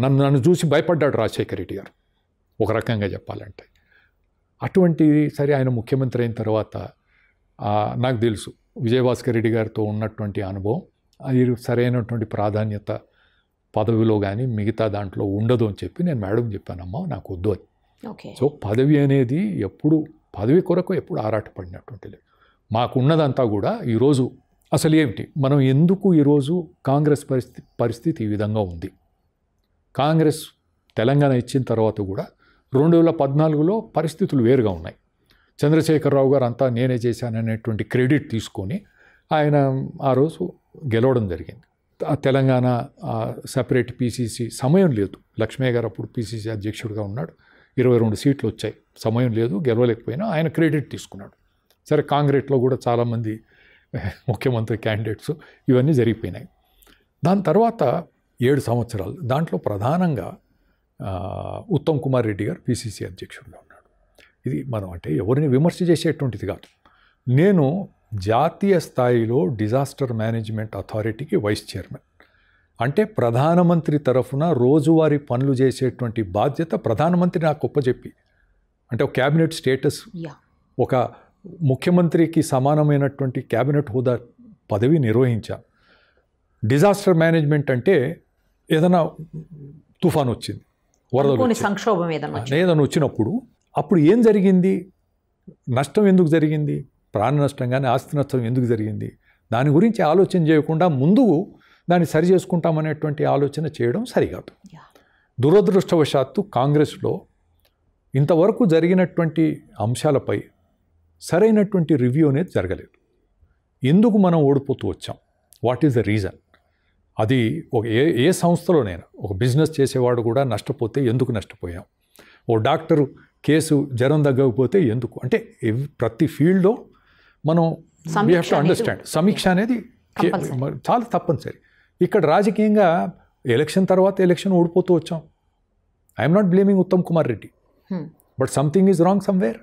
నన్ను నన్ను చూసి భయపడ్డాడు రాజశేఖర్ రెడ్డి గారు ఒక రకంగా చెప్పాలంటే అటువంటిది సరే ఆయన ముఖ్యమంత్రి అయిన తర్వాత నాకు తెలుసు విజయభాస్కర్ రెడ్డి గారితో ఉన్నటువంటి అనుభవం అది సరైనటువంటి ప్రాధాన్యత పదవిలో కానీ మిగతా దాంట్లో ఉండదు అని చెప్పి నేను మేడం చెప్పానమ్మా నాకు వద్దు అని సో పదవి అనేది ఎప్పుడు పదవి కొరకు ఎప్పుడు ఆరాటపడినటువంటిది మాకున్నదంతా కూడా ఈరోజు అసలు ఏమిటి మనం ఎందుకు ఈరోజు కాంగ్రెస్ పరిస్థితి పరిస్థితి ఈ విధంగా ఉంది కాంగ్రెస్ తెలంగాణ ఇచ్చిన తర్వాత కూడా రెండు వేల పద్నాలుగులో పరిస్థితులు వేరుగా ఉన్నాయి చంద్రశేఖరరావు గారు అంతా నేనే చేశాననేటువంటి క్రెడిట్ తీసుకొని ఆయన ఆ రోజు గెలవడం జరిగింది తెలంగాణ సపరేట్ పీసీసీ సమయం లేదు లక్ష్మయ్య గారు అప్పుడు పీసీసీ అధ్యక్షుడిగా ఉన్నాడు ఇరవై రెండు సీట్లు వచ్చాయి సమయం లేదు గెలవలేకపోయినా ఆయన క్రెడిట్ తీసుకున్నాడు సరే కాంగ్రెస్లో కూడా చాలామంది ముఖ్యమంత్రి క్యాండిడేట్స్ ఇవన్నీ జరిగిపోయినాయి దాని తర్వాత ఏడు సంవత్సరాలు దాంట్లో ప్రధానంగా ఉత్తమ్ కుమార్ రెడ్డి గారు పిసిసి అధ్యక్షుడిగా ఉన్నాడు ఇది మనం అంటే ఎవరిని విమర్శ చేసేటువంటిది కాదు నేను జాతీయ స్థాయిలో డిజాస్టర్ మేనేజ్మెంట్ అథారిటీకి వైస్ చైర్మన్ అంటే ప్రధానమంత్రి తరఫున రోజువారీ పనులు చేసేటువంటి బాధ్యత ప్రధానమంత్రి నాకు చెప్పి అంటే ఒక క్యాబినెట్ స్టేటస్ ఒక ముఖ్యమంత్రికి సమానమైనటువంటి క్యాబినెట్ హోదా పదవి నిర్వహించా డిజాస్టర్ మేనేజ్మెంట్ అంటే ఏదైనా తుఫాన్ వచ్చింది వరద సంక్షోభం ఏదైనా ఏదైనా వచ్చినప్పుడు అప్పుడు ఏం జరిగింది నష్టం ఎందుకు జరిగింది ప్రాణ నష్టం కానీ ఆస్తి నష్టం ఎందుకు జరిగింది దాని గురించి ఆలోచన చేయకుండా ముందు దాన్ని సరి చేసుకుంటామనేటువంటి ఆలోచన చేయడం సరికాదు దురదృష్టవశాత్తు కాంగ్రెస్లో ఇంతవరకు జరిగినటువంటి అంశాలపై సరైనటువంటి రివ్యూ అనేది జరగలేదు ఎందుకు మనం ఓడిపోతూ వచ్చాం వాట్ ఈస్ ద రీజన్ అది ఒక ఏ ఏ సంస్థలో నేను ఒక బిజినెస్ చేసేవాడు కూడా నష్టపోతే ఎందుకు నష్టపోయాం ఓ డాక్టరు కేసు జ్వరం తగ్గకపోతే ఎందుకు అంటే ప్రతి ఫీల్డ్లో మనం వీ హ్యావ్ టు అండర్స్టాండ్ సమీక్ష అనేది చాలా తప్పనిసరి ఇక్కడ రాజకీయంగా ఎలక్షన్ తర్వాత ఎలక్షన్ ఓడిపోతూ వచ్చాం I'm not blaming Uttam Kumar Reddy but something is wrong somewhere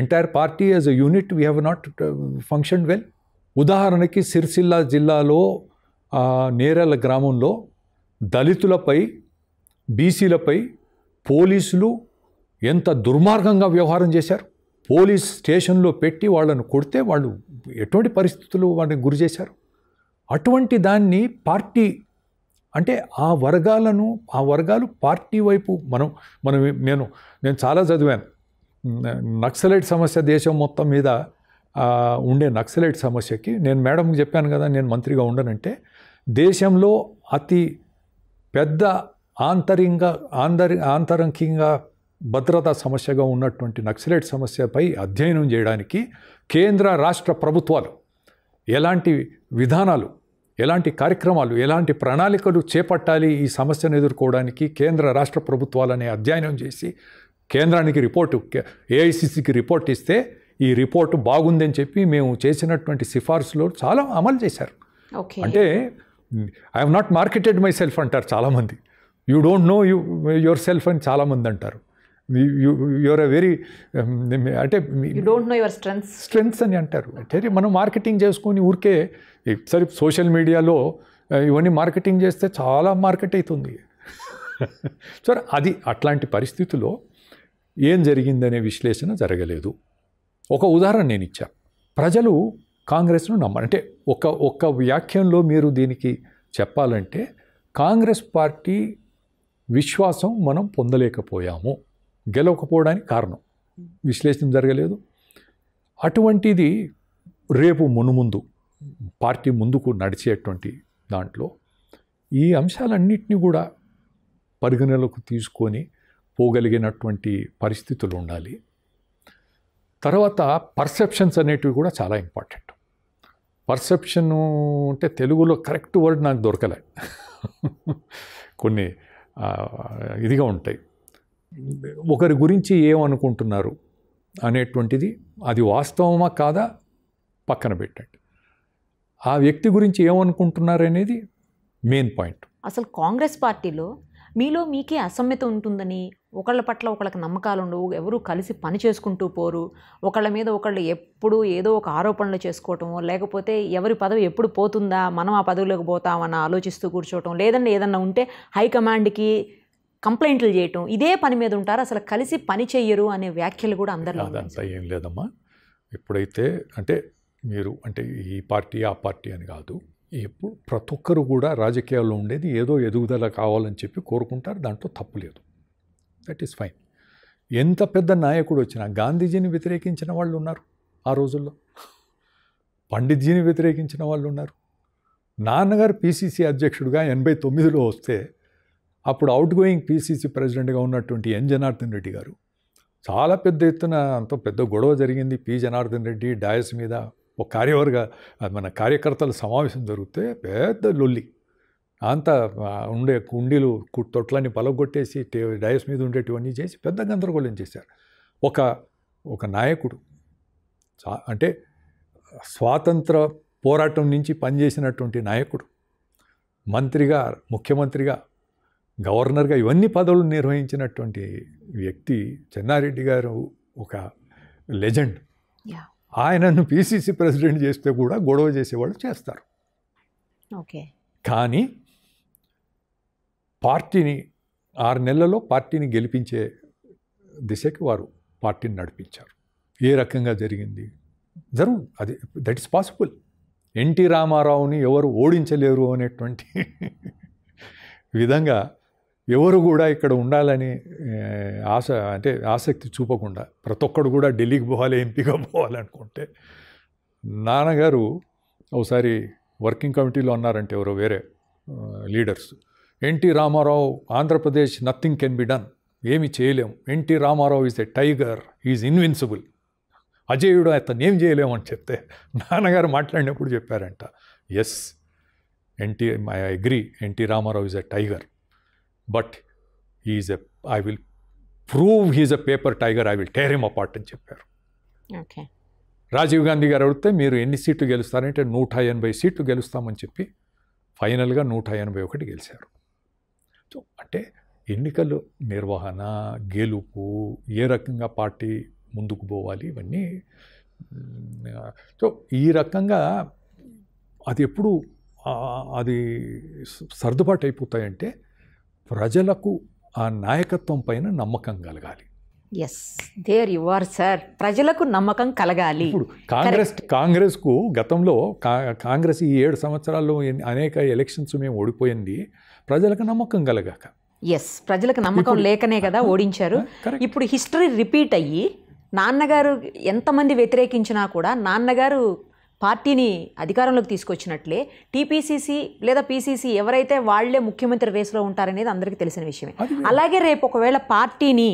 entire party as a unit we have not function well ఉదాహరణకి సిరిసిల్ల జిల్లాలో నేరల గ్రామంలో దళితులపై బీసీలపై పోలీసులు ఎంత దుర్మార్గంగా వ్యవహారం చేశారు పోలీస్ స్టేషన్లో పెట్టి వాళ్ళను కొడితే వాళ్ళు ఎటువంటి పరిస్థితులు వాళ్ళని గురి చేశారు అటువంటి దాన్ని పార్టీ అంటే ఆ వర్గాలను ఆ వర్గాలు పార్టీ వైపు మనం మనం నేను నేను చాలా చదివాను నక్సలైట్ సమస్య దేశం మొత్తం మీద ఉండే నక్సలైట్ సమస్యకి నేను మేడంకి చెప్పాను కదా నేను మంత్రిగా ఉండనంటే దేశంలో అతి పెద్ద ఆంతరంగా ఆంతరి ఆంతరంకంగా భద్రతా సమస్యగా ఉన్నటువంటి నక్సలైట్ సమస్యపై అధ్యయనం చేయడానికి కేంద్ర రాష్ట్ర ప్రభుత్వాలు ఎలాంటి విధానాలు ఎలాంటి కార్యక్రమాలు ఎలాంటి ప్రణాళికలు చేపట్టాలి ఈ సమస్యను ఎదుర్కోవడానికి కేంద్ర రాష్ట్ర ప్రభుత్వాలని అధ్యయనం చేసి కేంద్రానికి రిపోర్టు ఏఐసిసికి రిపోర్ట్ ఇస్తే ఈ రిపోర్టు బాగుందని చెప్పి మేము చేసినటువంటి సిఫార్సులో చాలా అమలు చేశారు అంటే I not marketed myself అంటారు చాలామంది you don't know you yourself అని చాలామంది అంటారు యువర్ అ వెరీ అంటే నో యువర్ స్ట్రెంగ్స్ అని అంటారు అంటే మనం మార్కెటింగ్ చేసుకొని ఊరికే సరే సోషల్ మీడియాలో ఇవన్నీ మార్కెటింగ్ చేస్తే చాలా మార్కెట్ అవుతుంది సరే అది అట్లాంటి పరిస్థితుల్లో ఏం జరిగిందనే విశ్లేషణ జరగలేదు ఒక ఉదాహరణ నేను ఇచ్చాను ప్రజలు కాంగ్రెస్ను నమ్మరు అంటే ఒక ఒక్క వ్యాఖ్యంలో మీరు దీనికి చెప్పాలంటే కాంగ్రెస్ పార్టీ విశ్వాసం మనం పొందలేకపోయాము గెలవకపోవడానికి కారణం విశ్లేషణ జరగలేదు అటువంటిది రేపు మునుముందు పార్టీ ముందుకు నడిచేటువంటి దాంట్లో ఈ అంశాలన్నింటినీ కూడా పరిగణలోకి తీసుకొని పోగలిగినటువంటి పరిస్థితులు ఉండాలి తర్వాత పర్సెప్షన్స్ అనేటివి కూడా చాలా ఇంపార్టెంట్ పర్సెప్షను అంటే తెలుగులో కరెక్ట్ వర్డ్ నాకు దొరకలే కొన్ని ఇదిగా ఉంటాయి ఒకరి గురించి ఏమనుకుంటున్నారు అనేటువంటిది అది వాస్తవమా కాదా పక్కన పెట్టండి ఆ వ్యక్తి గురించి ఏమనుకుంటున్నారు అనేది మెయిన్ పాయింట్ అసలు కాంగ్రెస్ పార్టీలో మీలో మీకే అసమ్యత ఉంటుందని ఒకళ్ళ పట్ల ఒకళ్ళకి నమ్మకాలు ఉండవు ఎవరు కలిసి పని చేసుకుంటూ పోరు ఒకళ్ళ మీద ఒకళ్ళు ఎప్పుడు ఏదో ఒక ఆరోపణలు చేసుకోవటం లేకపోతే ఎవరి పదవి ఎప్పుడు పోతుందా మనం ఆ పదవిలోకి పోతామని ఆలోచిస్తూ కూర్చోవటం లేదంటే ఏదన్నా ఉంటే హైకమాండ్కి కంప్లైంట్లు చేయటం ఇదే పని మీద ఉంటారు అసలు కలిసి పని చెయ్యరు అనే వ్యాఖ్యలు కూడా అందరిలో అదంతా ఏం లేదమ్మా ఎప్పుడైతే అంటే మీరు అంటే ఈ పార్టీ ఆ పార్టీ అని కాదు ఎప్పుడు ప్రతి ఒక్కరు కూడా రాజకీయాల్లో ఉండేది ఏదో ఎదుగుదల కావాలని చెప్పి కోరుకుంటారు దాంట్లో తప్పు లేదు దట్ ఈస్ ఫైన్ ఎంత పెద్ద నాయకుడు వచ్చినా గాంధీజీని వ్యతిరేకించిన వాళ్ళు ఉన్నారు ఆ రోజుల్లో పండిత్జీని వ్యతిరేకించిన వాళ్ళు ఉన్నారు నాన్నగారు పీసీసీ అధ్యక్షుడిగా ఎనభై తొమ్మిదిలో వస్తే అప్పుడు అవుట్ గోయింగ్ పీసీసీ ప్రెసిడెంట్గా ఉన్నటువంటి ఎన్ జనార్దన్ రెడ్డి గారు చాలా పెద్ద ఎత్తున అంత పెద్ద గొడవ జరిగింది పి జనార్దన్ రెడ్డి డయస్ మీద ఒక కార్యవర్గ మన కార్యకర్తల సమావేశం జరిగితే పెద్ద లొల్లి అంతా ఉండే కుండీలు తొట్లని పలగొట్టేసి డయస్ మీద ఉండేటివన్నీ చేసి పెద్ద గందరగోళం చేశారు ఒక ఒక నాయకుడు అంటే స్వాతంత్ర పోరాటం నుంచి పనిచేసినటువంటి నాయకుడు మంత్రిగా ముఖ్యమంత్రిగా గవర్నర్గా ఇవన్నీ పదవులు నిర్వహించినటువంటి వ్యక్తి చెన్నారెడ్డి గారు ఒక లెజెండ్ ఆయనను పీసీసీ ప్రెసిడెంట్ చేస్తే కూడా గొడవ చేసేవాళ్ళు చేస్తారు ఓకే కానీ పార్టీని ఆరు నెలల్లో పార్టీని గెలిపించే దిశకి వారు పార్టీని నడిపించారు ఏ రకంగా జరిగింది జరుగు అది దట్ ఇస్ పాసిబుల్ ఎన్టీ రామారావుని ఎవరు ఓడించలేరు అనేటువంటి విధంగా ఎవరు కూడా ఇక్కడ ఉండాలని ఆశ అంటే ఆసక్తి చూపకుండా ప్రతి ఒక్కడు కూడా ఢిల్లీకి పోవాలి ఎంపీగా పోవాలనుకుంటే నాన్నగారు ఒకసారి వర్కింగ్ కమిటీలో అన్నారంటే ఎవరో వేరే leaders NT Rama Rao Andhra Pradesh nothing can be done ఏమి చేయలేము NT Rama Rao is a tiger is invincible అజేయుడు అతను ఏం చేయలేము అని చెప్తే నాన్నగారు మాట్లాడినప్పుడు చెప్పారంట yes NT I agree NT Rama Rao is a tiger but is a I will prove he's a paper tiger I will tear him apart అని చెప్పారు రాజీవ్ గాంధీ గారు అడిగితే మీరు ఎన్ని సీట్లు గెలుస్తారంటే నూట ఎనభై సీట్లు గెలుస్తామని చెప్పి ఫైనల్గా నూట ఎనభై ఒకటి గెలిచారు అంటే ఎన్నికలు నిర్వహణ గెలుపు ఏ రకంగా పార్టీ ముందుకు పోవాలి ఇవన్నీ సో ఈ రకంగా అది ఎప్పుడు అది సర్దుబాటు అయిపోతాయంటే ప్రజలకు ఆ నాయకత్వం పైన నమ్మకం కలగాలి yes there you are sir ప్రజలకు నమ్మకం కలగాలి ఇప్పుడు కాంగ్రెస్ కాంగ్రెస్కు గతంలో కాంగ్రెస్ ఈ ఏడు సంవత్సరాల్లో అనేక ఎలక్షన్స్ మేము ఓడిపోయింది ప్రజలకు నమ్మకం కలగాక ఎస్ ప్రజలకు నమ్మకం లేకనే కదా ఓడించారు ఇప్పుడు హిస్టరీ రిపీట్ అయ్యి నాన్నగారు ఎంతమంది వ్యతిరేకించినా కూడా నాన్నగారు పార్టీని అధికారంలోకి తీసుకొచ్చినట్లే టీపీసీసీ లేదా పీసీసీ ఎవరైతే వాళ్లే ముఖ్యమంత్రి రేసులో ఉంటారనేది అందరికీ తెలిసిన విషయమే అలాగే రేపు ఒకవేళ పార్టీని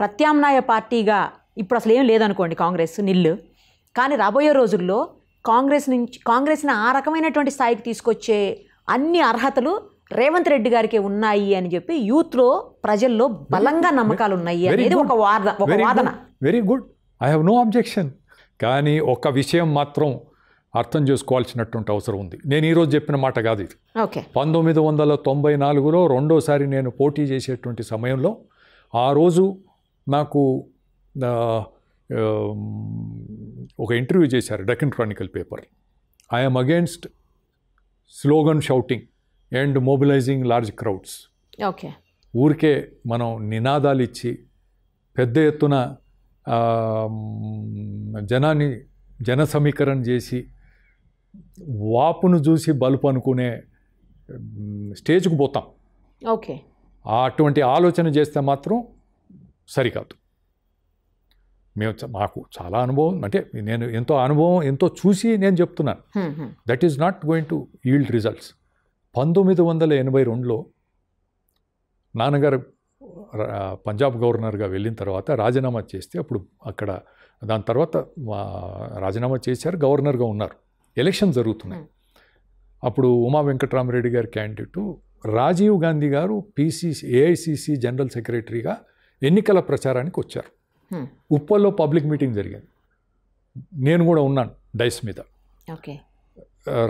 ప్రత్యామ్నాయ పార్టీగా ఇప్పుడు అసలు ఏం లేదనుకోండి కాంగ్రెస్ నిల్లు కానీ రాబోయే రోజుల్లో కాంగ్రెస్ నుంచి కాంగ్రెస్ని ఆ రకమైనటువంటి స్థాయికి తీసుకొచ్చే అన్ని అర్హతలు రేవంత్ రెడ్డి గారికి ఉన్నాయి అని చెప్పి యూత్లో ప్రజల్లో బలంగా నమ్మకాలు ఉన్నాయి అనేది ఒక వాద ఒక వాదన very good I have no objection కానీ ఒక విషయం మాత్రం అర్థం చేసుకోవాల్సినటువంటి అవసరం ఉంది నేను ఈరోజు చెప్పిన మాట కాదు ఇది ఓకే పంతొమ్మిది వందల తొంభై నాలుగులో రెండోసారి నేను పోటీ చేసేటువంటి సమయంలో ఆ రోజు నాకు ఒక ఇంటర్వ్యూ చేశారు Deccan chronicle paper I'm against slogan shouting and mobilizing large crowds okay ఊరికే మనం నినాదాలు ఇచ్చి పెద్ద ఎత్తున జనాన్ని జన సమీకరణ చేసి వాపును చూసి బలుపు అనుకునే స్టేజ్కు పోతాం ఓకే అటువంటి ఆలోచన చేస్తే మాత్రం సరికాదు మేము మాకు చాలా అనుభవం అంటే నేను ఎంతో అనుభవం ఎంతో చూసి నేను చెప్తున్నాను that is not going to yield results పంతొమ్మిది వందల ఎనభై రెండులో నాన్నగారు పంజాబ్ గవర్నర్గా వెళ్ళిన తర్వాత రాజీనామా చేస్తే అప్పుడు అక్కడ దాని తర్వాత రాజీనామా చేశారు గవర్నర్గా ఉన్నారు ఎలక్షన్ జరుగుతున్నాయి అప్పుడు ఉమా వెంకటరామరెడ్డి గారి క్యాండిడేటు రాజీవ్ గాంధీ గారు పీసీసీ ఏఐసిసి జనరల్ సెక్రటరీగా ఎన్నికల ప్రచారానికి వచ్చారు ఉప్పల్లో పబ్లిక్ మీటింగ్ జరిగింది నేను కూడా ఉన్నాను డైస్ మీద ఓకే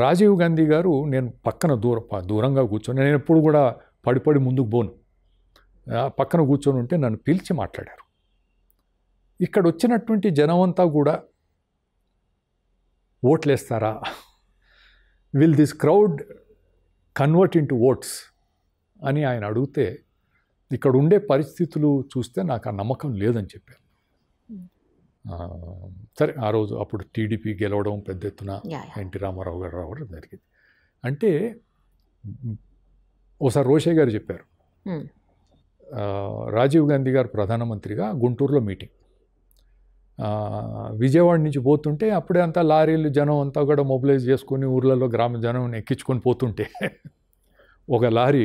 రాజీవ్ గాంధీ గారు నేను పక్కన దూర దూరంగా కూర్చొని నేను ఎప్పుడు కూడా పడిపడి ముందుకు పోను పక్కన కూర్చొని ఉంటే నన్ను పిలిచి మాట్లాడారు ఇక్కడ వచ్చినటువంటి జనం అంతా కూడా ఓట్లేస్తారా will this crowd convert to votes అని ఆయన అడిగితే ఇక్కడ ఉండే పరిస్థితులు చూస్తే నాకు ఆ నమ్మకం లేదని చెప్పారు hmm. సరే ఆ రోజు అప్పుడు టీడీపీ గెలవడం పెద్ద ఎత్తున ఎన్టీ రామారావు గారు రావడం జరిగింది అంటే ఓసారి రోషే గారు చెప్పారు hmm. రాజీవ్ గాంధీ గారు ప్రధానమంత్రిగా గుంటూరులో మీటింగ్ విజయవాడ నుంచి పోతుంటే అప్పుడే అంతా లారీలు జనం అంతా కూడా మొబిలైజ్ చేసుకొని ఊర్లలో గ్రామ జనం ఎక్కించుకొని పోతుంటే ఒక లారీ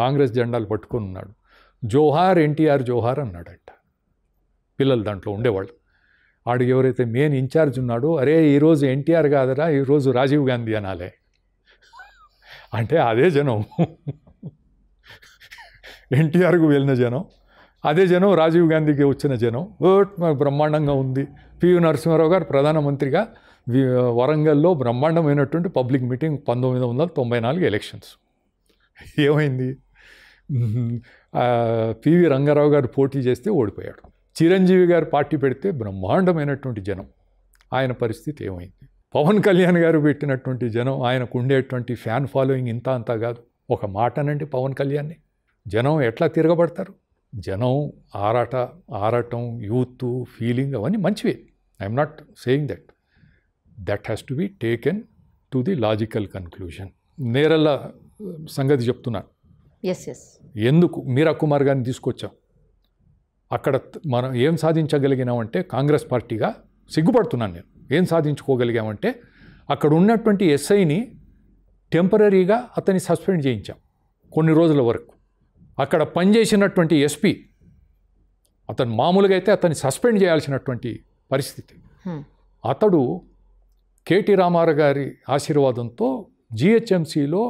కాంగ్రెస్ జెండాలు పట్టుకొని ఉన్నాడు జోహార్ ఎన్టీఆర్ జోహార్ అన్నాడంట పిల్లలు దాంట్లో ఉండేవాళ్ళు ఆడు ఎవరైతే మెయిన్ ఇన్ఛార్జ్ ఉన్నాడో అరే ఈరోజు ఎన్టీఆర్ కాదరా ఈరోజు రాజీవ్ గాంధీ అనాలే అంటే అదే జనం ఎన్టీఆర్కు వెళ్ళిన జనం అదే జనం రాజీవ్ గాంధీకి వచ్చిన జనం బ్రహ్మాండంగా ఉంది పివి నరసింహారావు గారు ప్రధానమంత్రిగా వరంగల్లో బ్రహ్మాండమైనటువంటి పబ్లిక్ మీటింగ్ పంతొమ్మిది వందల తొంభై నాలుగు ఎలక్షన్స్ ఏమైంది పివి రంగారావు గారు పోటీ చేస్తే ఓడిపోయాడు చిరంజీవి గారు పార్టీ పెడితే బ్రహ్మాండమైనటువంటి జనం ఆయన పరిస్థితి ఏమైంది పవన్ కళ్యాణ్ గారు పెట్టినటువంటి జనం ఆయనకు ఉండేటువంటి ఫ్యాన్ ఫాలోయింగ్ ఇంత అంతా కాదు ఒక మాటనండి పవన్ కళ్యాణ్ని జనం ఎట్లా తిరగబడతారు జనం ఆరాట ఆరాటం యూత్ ఫీలింగ్ అవన్నీ మంచివే I'm not saying that that has to be taken to the logical conclusion నేరల్లా సంగతి చెప్తున్నాను ఎస్ ఎస్ ఎందుకు మీరా కుమార్ గారిని తీసుకొచ్చాం అక్కడ మనం ఏం సాధించగలిగినామంటే కాంగ్రెస్ పార్టీగా సిగ్గుపడుతున్నాను నేను ఏం సాధించుకోగలిగామంటే అక్కడ ఉన్నటువంటి ఎస్ఐని టెంపరీగా అతన్ని సస్పెండ్ చేయించాం కొన్ని రోజుల వరకు అక్కడ పనిచేసినటువంటి ఎస్పీ అతను మామూలుగా అయితే అతన్ని సస్పెండ్ చేయాల్సినటువంటి పరిస్థితి hmm. అతడు కేటీ రామారావు గారి ఆశీర్వాదంతో జిహెచ్ఎంసిలో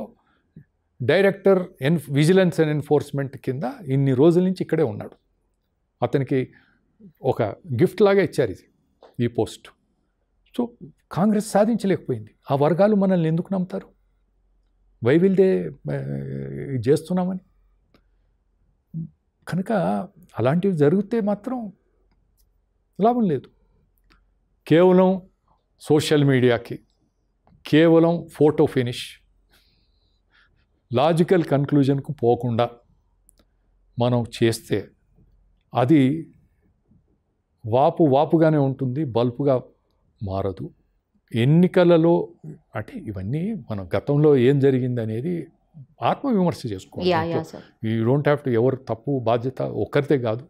director and vigilance and enforcement కింద ఇన్ని రోజుల నుంచి ఇక్కడే ఉన్నాడు అతనికి ఒక గిఫ్ట్ లాగా ఇచ్చారు ఇది ఈ పోస్ట్ సో కాంగ్రెస్ సాధించలేకపోయింది ఆ వర్గాలు మనల్ని ఎందుకు నమ్ముతారు వైవిల్దే చేస్తున్నామని కనుక అలాంటివి జరిగితే మాత్రం లాభం లేదు కేవలం సోషల్ మీడియాకి కేవలం ఫోటో ఫినిష్ లాజికల్ కన్క్లూజన్కు పోకుండా మనం చేస్తే అది వాపు వాపుగానే ఉంటుంది బల్పుగా మారదు ఎన్నికలలో అంటే ఇవన్నీ మనం గతంలో ఏం జరిగింది అనేది ఆత్మవిమర్శ చేసుకోవాలి యూ డోంట్ హ్యావ్ టు ఎవరు తప్పు బాధ్యత ఒక్కరితే కాదు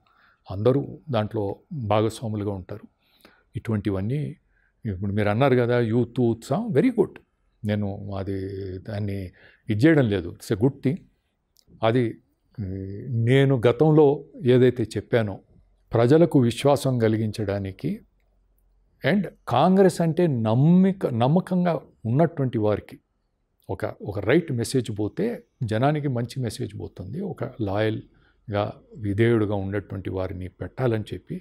అందరూ దాంట్లో భాగస్వాములుగా ఉంటారు ఇటువంటివన్నీ ఇప్పుడు మీరు అన్నారు కదా యూత్ ఉత్సాహం వెరీ గుడ్ నేను అది దాన్ని ఇది చేయడం లేదు ఇట్స్ ఎ గుడ్ థింగ్ అది నేను గతంలో ఏదైతే చెప్పానో ప్రజలకు విశ్వాసం కలిగించడానికి అండ్ కాంగ్రెస్ అంటే నమ్మిక నమ్మకంగా ఉన్నటువంటి వారికి ఒక ఒక రైట్ మెసేజ్ పోతే జనానికి మంచి మెసేజ్ పోతుంది ఒక లాయల్గా విధేయుడుగా ఉన్నటువంటి వారిని పెట్టాలని చెప్పి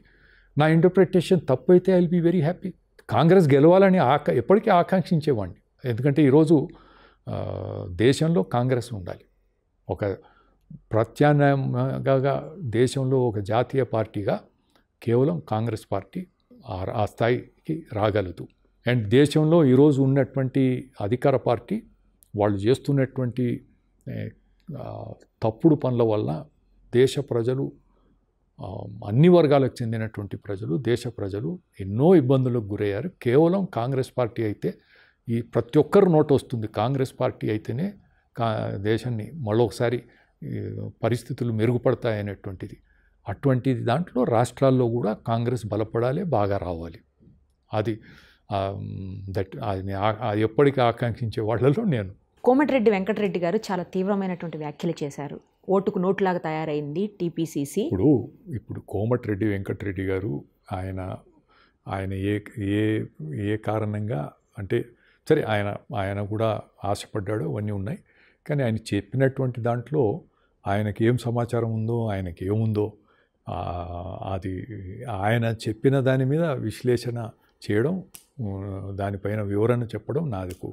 నా ఇంటర్ప్రిటేషన్ తప్పైతే I will be very happy Congress గెలవాలని ఆకా ఎప్పటికీ ఆకాంక్షించేవాడిని ఎందుకంటే ఈరోజు దేశంలో కాంగ్రెస్ ఉండాలి ఒక ప్రత్యామ్నాయంగా దేశంలో ఒక జాతీయ పార్టీగా కేవలం కాంగ్రెస్ పార్టీ ఆ స్థాయికి రాగలదు అండ్ దేశంలో ఈరోజు ఉన్నటువంటి అధికార పార్టీ వాళ్ళు చేస్తున్నటువంటి తప్పుడు పనుల వల్ల దేశ ప్రజలు అన్ని వర్గాలకు చెందినటువంటి ప్రజలు దేశ ప్రజలు ఎన్నో ఇబ్బందులకు గురయ్యారు కేవలం కాంగ్రెస్ పార్టీ అయితే ఈ ప్రతి ఒక్కరు నోట్ వస్తుంది కాంగ్రెస్ పార్టీ అయితేనే కా దేశాన్ని మరొకసారి పరిస్థితులు అనేటువంటిది అటువంటి దాంట్లో రాష్ట్రాల్లో కూడా కాంగ్రెస్ బలపడాలి బాగా రావాలి అది దట్ అది ఎప్పటికీ ఆకాంక్షించే వాళ్ళలో నేను కోమటిరెడ్డి వెంకటరెడ్డి గారు చాలా తీవ్రమైనటువంటి వ్యాఖ్యలు చేశారు ఓటుకు నోట్లాగా తయారైంది టీపీసీసీ ఇప్పుడు ఇప్పుడు కోమటిరెడ్డి వెంకటరెడ్డి గారు ఆయన ఆయన ఏ ఏ ఏ కారణంగా అంటే సరే ఆయన ఆయన కూడా ఆశపడ్డాడు అవన్నీ ఉన్నాయి కానీ ఆయన చెప్పినటువంటి దాంట్లో ఆయనకి ఏం సమాచారం ఉందో ఆయనకి ఏముందో అది ఆయన చెప్పిన దాని మీద విశ్లేషణ చేయడం దానిపైన వివరణ చెప్పడం నాకు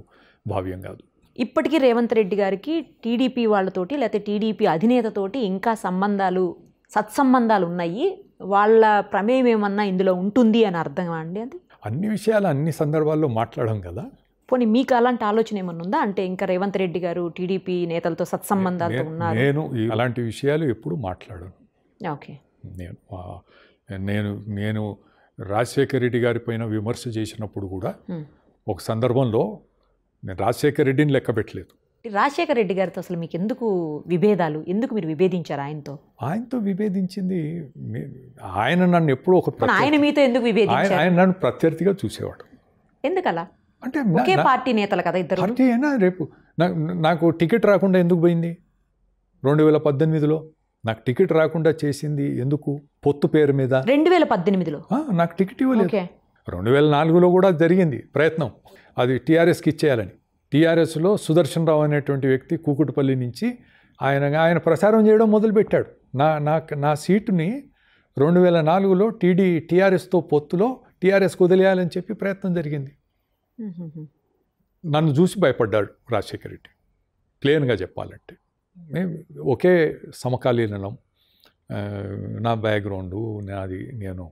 భావ్యం కాదు ఇప్పటికీ రేవంత్ రెడ్డి గారికి టీడీపీ వాళ్ళతోటి లేకపోతే టీడీపీ అధినేతతోటి ఇంకా సంబంధాలు సత్సంబంధాలు ఉన్నాయి వాళ్ళ ప్రమేయం ఏమన్నా ఇందులో ఉంటుంది అని అర్థం అండి అది అన్ని విషయాలు అన్ని సందర్భాల్లో మాట్లాడడం కదా పోనీ మీకు అలాంటి ఆలోచన ఏమన్నా ఉందా అంటే ఇంకా రేవంత్ రెడ్డి గారు టీడీపీ నేతలతో సత్సంబంధాలతో ఉన్నారు నేను అలాంటి విషయాలు ఎప్పుడు మాట్లాడను ఓకే నేను నేను నేను రాజశేఖర రెడ్డి గారి పైన విమర్శ చేసినప్పుడు కూడా ఒక సందర్భంలో నేను రాజశేఖర రెడ్డిని లెక్క పెట్టలేదు రాజశేఖర రెడ్డి గారితో అసలు మీకు ఎందుకు విభేదాలు ఎందుకు మీరు విభేదించారు ఆయనతో ఆయనతో విభేదించింది ఆయన నన్ను ఎప్పుడూ ఒక ఆయన మీతో ఎందుకు విభేదించారు ఆయన నన్ను ప్రత్యర్థిగా చూసేవాడు ఎందుకలా అంటే ఒకే పార్టీ నేతలు కదా ఇద్దరు పార్టీ అయినా రేపు నాకు టికెట్ రాకుండా ఎందుకు పోయింది రెండు వేల పద్దెనిమిదిలో నాకు టికెట్ రాకుండా చేసింది ఎందుకు పొత్తు పేరు మీద రెండు వేల పద్దెనిమిదిలో నాకు టికెట్ ఇవ్వలేదు రెండు వేల నాలుగులో కూడా జరిగింది ప్రయత్నం అది టీఆర్ఎస్కి ఇచ్చేయాలని టీఆర్ఎస్లో సుదర్శన్ రావు అనేటువంటి వ్యక్తి కూకుటుపల్లి నుంచి ఆయన ఆయన ప్రసారం చేయడం మొదలుపెట్టాడు నా నా నా సీటుని రెండు వేల నాలుగులో టీడీ టీఆర్ఎస్తో పొత్తులో టీఆర్ఎస్కి వదిలేయాలని చెప్పి ప్రయత్నం జరిగింది నన్ను చూసి భయపడ్డాడు రాజశేఖర రెడ్డి క్లియర్గా చెప్పాలంటే ఒకే సమకాలీనం నా బ్యాక్గ్రౌండు నాది నేను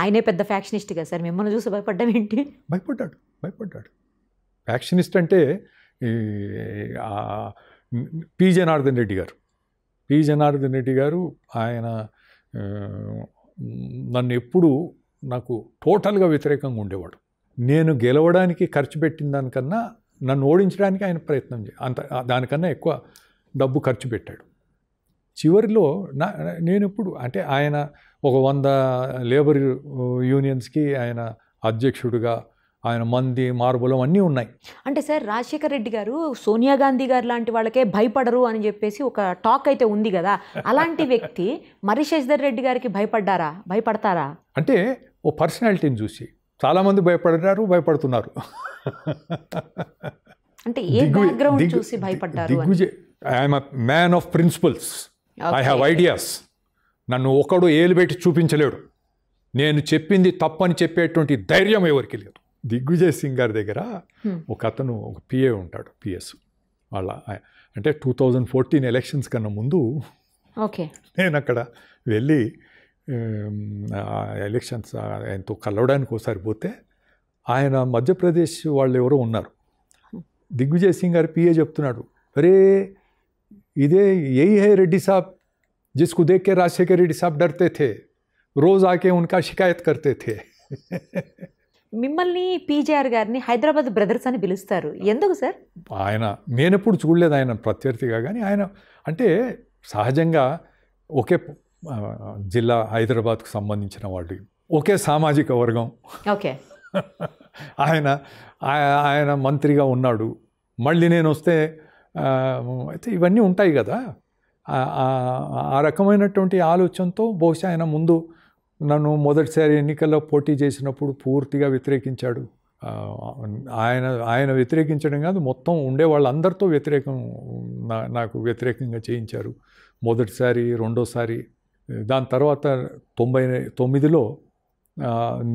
ఆయనే పెద్ద ఫ్యాక్షనిస్ట్గా సార్ మిమ్మల్ని చూసి భయపడ్డం ఏంటి భయపడ్డాడు భయపడ్డాడు ఫ్యాక్షనిస్ట్ అంటే పి జనార్దన్ రెడ్డి గారు పి జనార్దన్ రెడ్డి గారు ఆయన నన్ను ఎప్పుడు నాకు టోటల్గా వ్యతిరేకంగా ఉండేవాడు నేను గెలవడానికి ఖర్చు పెట్టిన దానికన్నా నన్ను ఓడించడానికి ఆయన ప్రయత్నం చే అంత దానికన్నా ఎక్కువ డబ్బు ఖర్చు పెట్టాడు చివరిలో నా నేను ఇప్పుడు అంటే ఆయన ఒక వంద లేబర్ యూనియన్స్కి ఆయన అధ్యక్షుడిగా ఆయన మంది మార్బులం అన్నీ ఉన్నాయి అంటే సార్ రాజశేఖర్ రెడ్డి గారు సోనియా గాంధీ గారు లాంటి వాళ్ళకే భయపడరు అని చెప్పేసి ఒక టాక్ అయితే ఉంది కదా అలాంటి వ్యక్తి మరి శశిధర్ రెడ్డి గారికి భయపడ్డారా భయపడతారా అంటే ఓ పర్సనాలిటీని చూసి చాలామంది భయపడినారు భయపడుతున్నారు అంటే చూసి భయపడ్డారు Digvijay I'm a man of principles I have ideas నన్ను ఒకడు ఏలుబెట్టి చూపించలేడు నేను చెప్పింది తప్పని చెప్పేటువంటి ధైర్యం ఎవరికి లేదు దిగ్విజయ్ సింగ్ గారి దగ్గర ఒక అతను ఒక పిఏ ఉంటాడు పిఎస్ వాళ్ళ అంటే టూ థౌజండ్ ఫోర్టీన్ ఎలక్షన్స్ కన్నా ముందు ఓకే నేను అక్కడ వెళ్ళి ఎలక్షన్స్ ఆయనతో కలవడానికి ఒకసారి పోతే ఆయన మధ్యప్రదేశ్ వాళ్ళు ఎవరో ఉన్నారు దిగ్విజయ్ సింగ్ గారు పిఏ చెప్తున్నాడు అరే ఇదే ఏ హై రెడ్డి సాబ్ जिसको देख రాజశేఖర్ రెడ్డి సాబ్ డర్తే థే రోజు ఆకే ఉన్కా షికాయత్ కర్తే థే మిమ్మల్ని పీజేఆర్ గారిని హైదరాబాద్ బ్రదర్స్ అని పిలుస్తారు ఎందుకు సార్ ఆయన నేనెప్పుడు చూడలేదు ఆయన ప్రత్యర్థిగా కానీ ఆయన అంటే సహజంగా ఒకే జిల్లా హైదరాబాద్కు సంబంధించిన వాళ్ళు ఒకే సామాజిక వర్గం ఓకే ఆయన ఆయన మంత్రిగా ఉన్నాడు మళ్ళీ నేను వస్తే అయితే ఇవన్నీ ఉంటాయి కదా ఆ రకమైనటువంటి ఆలోచనతో బహుశా ఆయన ముందు నన్ను మొదటిసారి ఎన్నికల్లో పోటీ చేసినప్పుడు పూర్తిగా వ్యతిరేకించాడు ఆయన ఆయన వ్యతిరేకించడం కాదు మొత్తం ఉండే వాళ్ళందరితో వ్యతిరేకం నాకు వ్యతిరేకంగా చేయించారు మొదటిసారి రెండోసారి దాని తర్వాత తొంభై తొమ్మిదిలో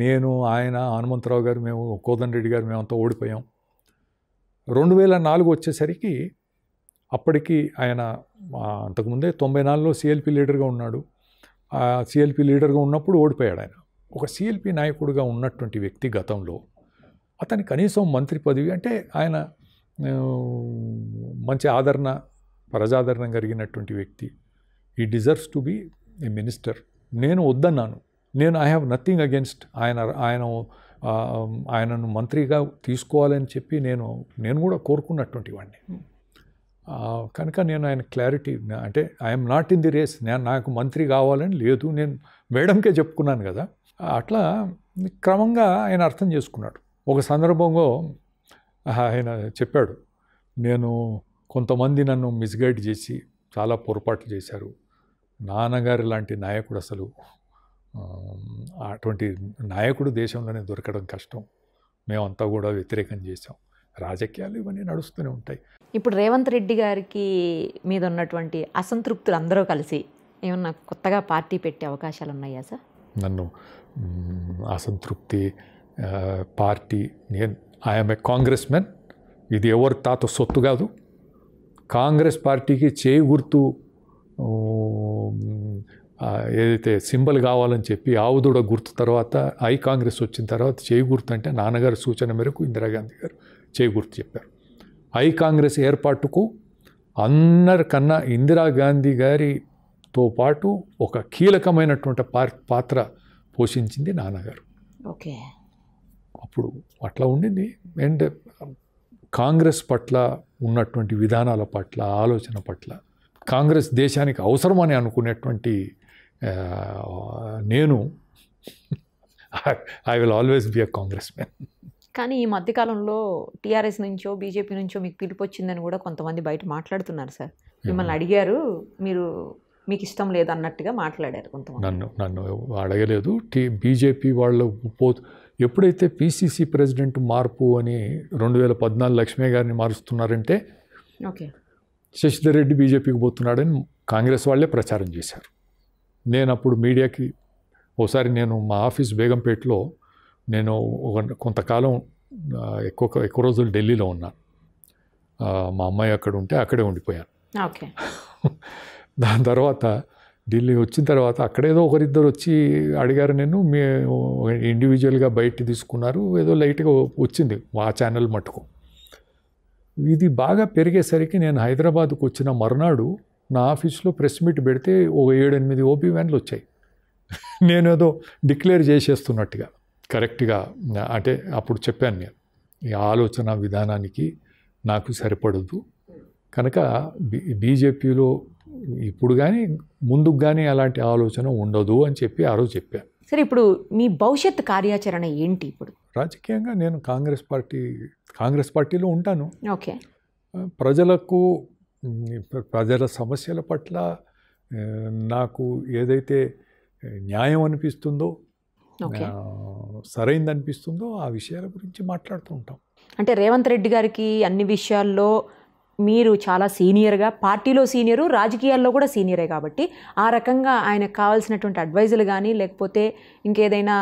నేను ఆయన హనుమంతరావు గారు మేము రెడ్డి గారు మేమంతా ఓడిపోయాం రెండు వేల నాలుగు వచ్చేసరికి అప్పటికి ఆయన అంతకుముందే తొంభై నాలుగులో సిఎల్పి లీడర్గా ఉన్నాడు సిఎల్పి లీడర్గా ఉన్నప్పుడు ఓడిపోయాడు ఆయన ఒక సిఎల్పి నాయకుడిగా ఉన్నటువంటి వ్యక్తి గతంలో అతని కనీసం మంత్రి పదవి అంటే ఆయన మంచి ఆదరణ ప్రజాదరణ కలిగినటువంటి వ్యక్తి he deserves to be a minister నేను వద్దన్నాను నేను ఐ హ్యావ్ నథింగ్ అగెన్స్ట్ ఆయన ఆయన ఆయనను మంత్రిగా తీసుకోవాలని చెప్పి నేను నేను కూడా కోరుకున్నటువంటి వాడిని కనుక నేను ఆయన క్లారిటీ అంటే I'm not in the race నేను నాకు మంత్రి కావాలని లేదు నేను మేడంకే చెప్పుకున్నాను కదా అట్లా క్రమంగా ఆయన అర్థం చేసుకున్నాడు ఒక సందర్భంలో ఆయన చెప్పాడు నేను కొంతమంది నన్ను మిస్గైడ్ చేసి చాలా పొరపాట్లు చేశారు నాన్నగారు లాంటి నాయకుడు అసలు అటువంటి నాయకుడు దేశంలోనే దొరకడం కష్టం మేమంతా కూడా వ్యతిరేకం చేసాం రాజకీయాలు ఇవన్నీ నడుస్తూనే ఉంటాయి ఇప్పుడు రేవంత్ రెడ్డి గారికి మీద ఉన్నటువంటి అసంతృప్తులు అందరూ కలిసి ఏమన్నా కొత్తగా పార్టీ పెట్టే అవకాశాలు ఉన్నాయా సార్ నన్ను అసంతృప్తి పార్టీ నేను ఐఎమ్ ఏ కాంగ్రెస్ మెన్ ఇది ఎవరి తాత సొత్తు కాదు కాంగ్రెస్ పార్టీకి చేయి గుర్తు ఏదైతే సింబల్ కావాలని చెప్పి ఆవుదూడ గుర్తు తర్వాత ఐ కాంగ్రెస్ వచ్చిన తర్వాత చేయి గుర్తు అంటే నాన్నగారి సూచన మేరకు ఇందిరాగాంధీ గారు చేయి గుర్తు చెప్పారు ఐ కాంగ్రెస్ ఏర్పాటుకు అందరికన్నా ఇందిరాగాంధీ గారితో పాటు ఒక కీలకమైనటువంటి పాత్ర పోషించింది నాన్నగారు ఓకే అప్పుడు అట్లా ఉండింది అండ్ కాంగ్రెస్ పట్ల ఉన్నటువంటి విధానాల పట్ల ఆలోచన పట్ల కాంగ్రెస్ దేశానికి అవసరమని అనుకునేటువంటి నేను I will always be a Congress man కానీ ఈ మధ్యకాలంలో టీఆర్ఎస్ నుంచో బీజేపీ నుంచో మీకు పిలుపు వచ్చిందని కూడా కొంతమంది బయట మాట్లాడుతున్నారు సార్ మిమ్మల్ని అడిగారు మీరు మీకు ఇష్టం లేదన్నట్టుగా మాట్లాడారు కొంతమంది నన్ను నన్ను అడగలేదు టీ బీజేపీ వాళ్ళు పో ఎప్పుడైతే పీసీసీ ప్రెసిడెంట్ మార్పు అని రెండు వేల పద్నాలుగు లక్ష్మీ గారిని మారుస్తున్నారంటే ఓకే శశిధర్ రెడ్డి బీజేపీకి పోతున్నాడని కాంగ్రెస్ వాళ్ళే ప్రచారం చేశారు నేను అప్పుడు మీడియాకి ఓసారి నేను మా ఆఫీస్ బేగంపేటలో నేను ఒక కొంతకాలం ఎక్కువ ఎక్కువ రోజులు ఢిల్లీలో ఉన్నాను మా అమ్మాయి అక్కడ ఉంటే అక్కడే ఉండిపోయాను ఓకే దాని తర్వాత ఢిల్లీ వచ్చిన తర్వాత అక్కడేదో ఒకరిద్దరు వచ్చి అడిగారు నేను మీ ఇండివిజువల్గా బయట తీసుకున్నారు ఏదో లైట్గా వచ్చింది మా ఛానల్ మట్టుకు ఇది బాగా పెరిగేసరికి నేను హైదరాబాద్కు వచ్చిన మర్నాడు నా ఆఫీస్లో ప్రెస్ మీట్ పెడితే ఓ ఏడెనిమిది ఓపీ వ్యాన్లు వచ్చాయి నేనేదో డిక్లేర్ చేసేస్తున్నట్టుగా కరెక్ట్గా అంటే అప్పుడు చెప్పాను నేను ఈ ఆలోచన విధానానికి నాకు సరిపడదు కనుక బీజేపీలో ఇప్పుడు కానీ ముందుకు కానీ అలాంటి ఆలోచన ఉండదు అని చెప్పి ఆ రోజు చెప్పాను సరే ఇప్పుడు మీ భవిష్యత్ కార్యాచరణ ఏంటి ఇప్పుడు రాజకీయంగా నేను కాంగ్రెస్ పార్టీ కాంగ్రెస్ పార్టీలో ఉంటాను ఓకే ప్రజలకు ప్రజల సమస్యల పట్ల నాకు ఏదైతే న్యాయం అనిపిస్తుందో సరైంది అనిపిస్తుందో ఆ విషయాల గురించి మాట్లాడుతూ ఉంటాం అంటే రేవంత్ రెడ్డి గారికి అన్ని విషయాల్లో మీరు చాలా సీనియర్గా పార్టీలో సీనియరు రాజకీయాల్లో కూడా సీనియరే కాబట్టి ఆ రకంగా ఆయనకు కావాల్సినటువంటి అడ్వైజులు కానీ లేకపోతే ఇంకేదైనా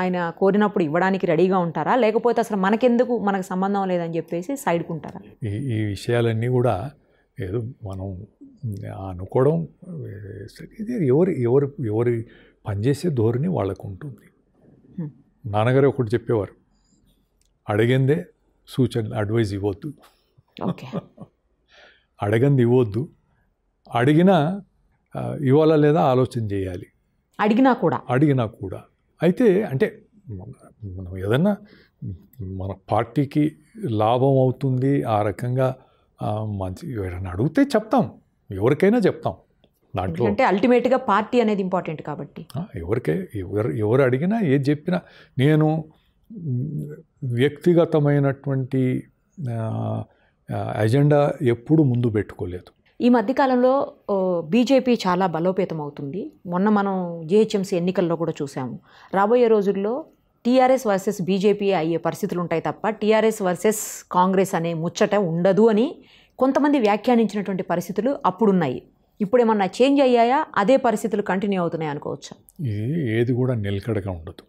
ఆయన కోరినప్పుడు ఇవ్వడానికి రెడీగా ఉంటారా లేకపోతే అసలు మనకెందుకు మనకు సంబంధం లేదని చెప్పేసి సైడ్కుంటారా ఈ ఈ విషయాలన్నీ కూడా ఏదో మనం అనుకోవడం ఎవరు ఎవరు ఎవరి పనిచేసే ధోరణి వాళ్ళకు ఉంటుంది నాన్నగారు ఒకటి చెప్పేవారు అడిగిందే సూచనలు అడ్వైజ్ ఇవ్వద్దు ఓకే అడగంది ఇవ్వద్దు అడిగినా ఇవ్వాలా లేదా ఆలోచన చేయాలి అడిగినా కూడా అడిగినా కూడా అయితే అంటే మనం ఏదన్నా మన పార్టీకి లాభం అవుతుంది ఆ రకంగా మంచి ఎవరైనా అడిగితే చెప్తాం ఎవరికైనా చెప్తాం దాంట్లో అంటే అల్టిమేట్గా పార్టీ అనేది ఇంపార్టెంట్ కాబట్టి ఎవరికే ఎవరు ఎవరు అడిగినా ఏది చెప్పినా నేను వ్యక్తిగతమైనటువంటి అజెండా ఎప్పుడు ముందు పెట్టుకోలేదు ఈ మధ్యకాలంలో బీజేపీ చాలా బలోపేతం అవుతుంది మొన్న మనం జిహెచ్ఎంసీ ఎన్నికల్లో కూడా చూసాము రాబోయే రోజుల్లో టీఆర్ఎస్ వర్సెస్ బీజేపీ అయ్యే పరిస్థితులు ఉంటాయి తప్ప టీఆర్ఎస్ వర్సెస్ కాంగ్రెస్ అనే ముచ్చట ఉండదు అని కొంతమంది వ్యాఖ్యానించినటువంటి పరిస్థితులు అప్పుడున్నాయి ఇప్పుడు ఏమన్నా చేంజ్ అయ్యాయా అదే పరిస్థితులు కంటిన్యూ అవుతున్నాయి అనుకోవచ్చు ఇది ఏది కూడా నిలకడగా ఉండదు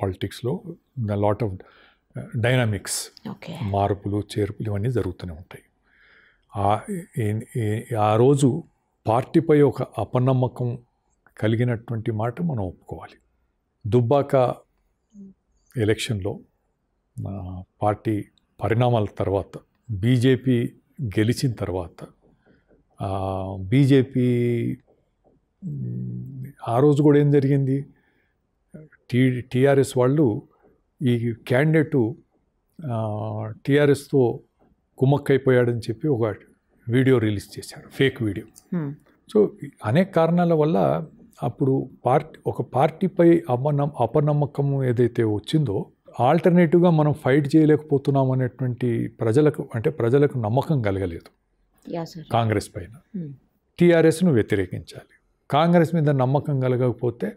పాలిటిక్స్లో లాట్ ఆఫ్ డైనామిక్స్ మార్పులు చేర్పులు ఇవన్నీ జరుగుతూనే ఉంటాయి ఆ రోజు పార్టీపై ఒక అపనమ్మకం కలిగినటువంటి మాట మనం ఒప్పుకోవాలి దుబ్బాక ఎలక్షన్లో పార్టీ పరిణామాల తర్వాత బీజేపీ గెలిచిన తర్వాత బీజేపీ ఆ రోజు కూడా ఏం జరిగింది టీ టీఆర్ఎస్ వాళ్ళు ఈ క్యాండిడేటు టీఆర్ఎస్తో కుమ్మక్కైపోయాడని చెప్పి ఒక వీడియో రిలీజ్ చేశారు ఫేక్ వీడియో సో అనేక కారణాల వల్ల అప్పుడు పార్టీ ఒక పార్టీపై అపనమ్మ అపనమ్మకం ఏదైతే వచ్చిందో ఆల్టర్నేటివ్గా మనం ఫైట్ చేయలేకపోతున్నాం అనేటువంటి ప్రజలకు అంటే ప్రజలకు నమ్మకం కలగలేదు కాంగ్రెస్ పైన టీఆర్ఎస్ను వ్యతిరేకించాలి కాంగ్రెస్ మీద నమ్మకం కలగకపోతే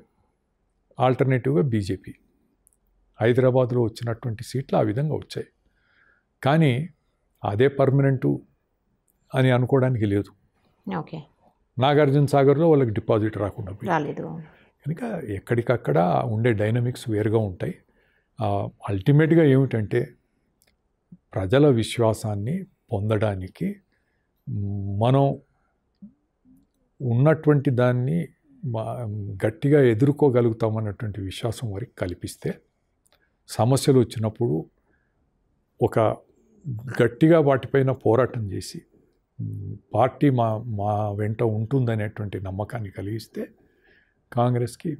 ఆల్టర్నేటివ్గా బీజేపీ హైదరాబాద్లో వచ్చినటువంటి సీట్లు ఆ విధంగా వచ్చాయి కానీ అదే పర్మనెంటు అని అనుకోవడానికి లేదు ఓకే నాగార్జున సాగర్లో వాళ్ళకి డిపాజిట్ రాకుండా రాలేదు కనుక ఎక్కడికక్కడ ఉండే డైనమిక్స్ వేరుగా ఉంటాయి అల్టిమేట్గా ఏమిటంటే ప్రజల విశ్వాసాన్ని పొందడానికి మనం ఉన్నటువంటి దాన్ని గట్టిగా ఎదుర్కోగలుగుతామన్నటువంటి విశ్వాసం వారికి కల్పిస్తే సమస్యలు వచ్చినప్పుడు ఒక గట్టిగా వాటిపైన పోరాటం చేసి పార్టీ మా మా వెంట ఉంటుందనేటువంటి నమ్మకాన్ని కలిగిస్తే కాంగ్రెస్కి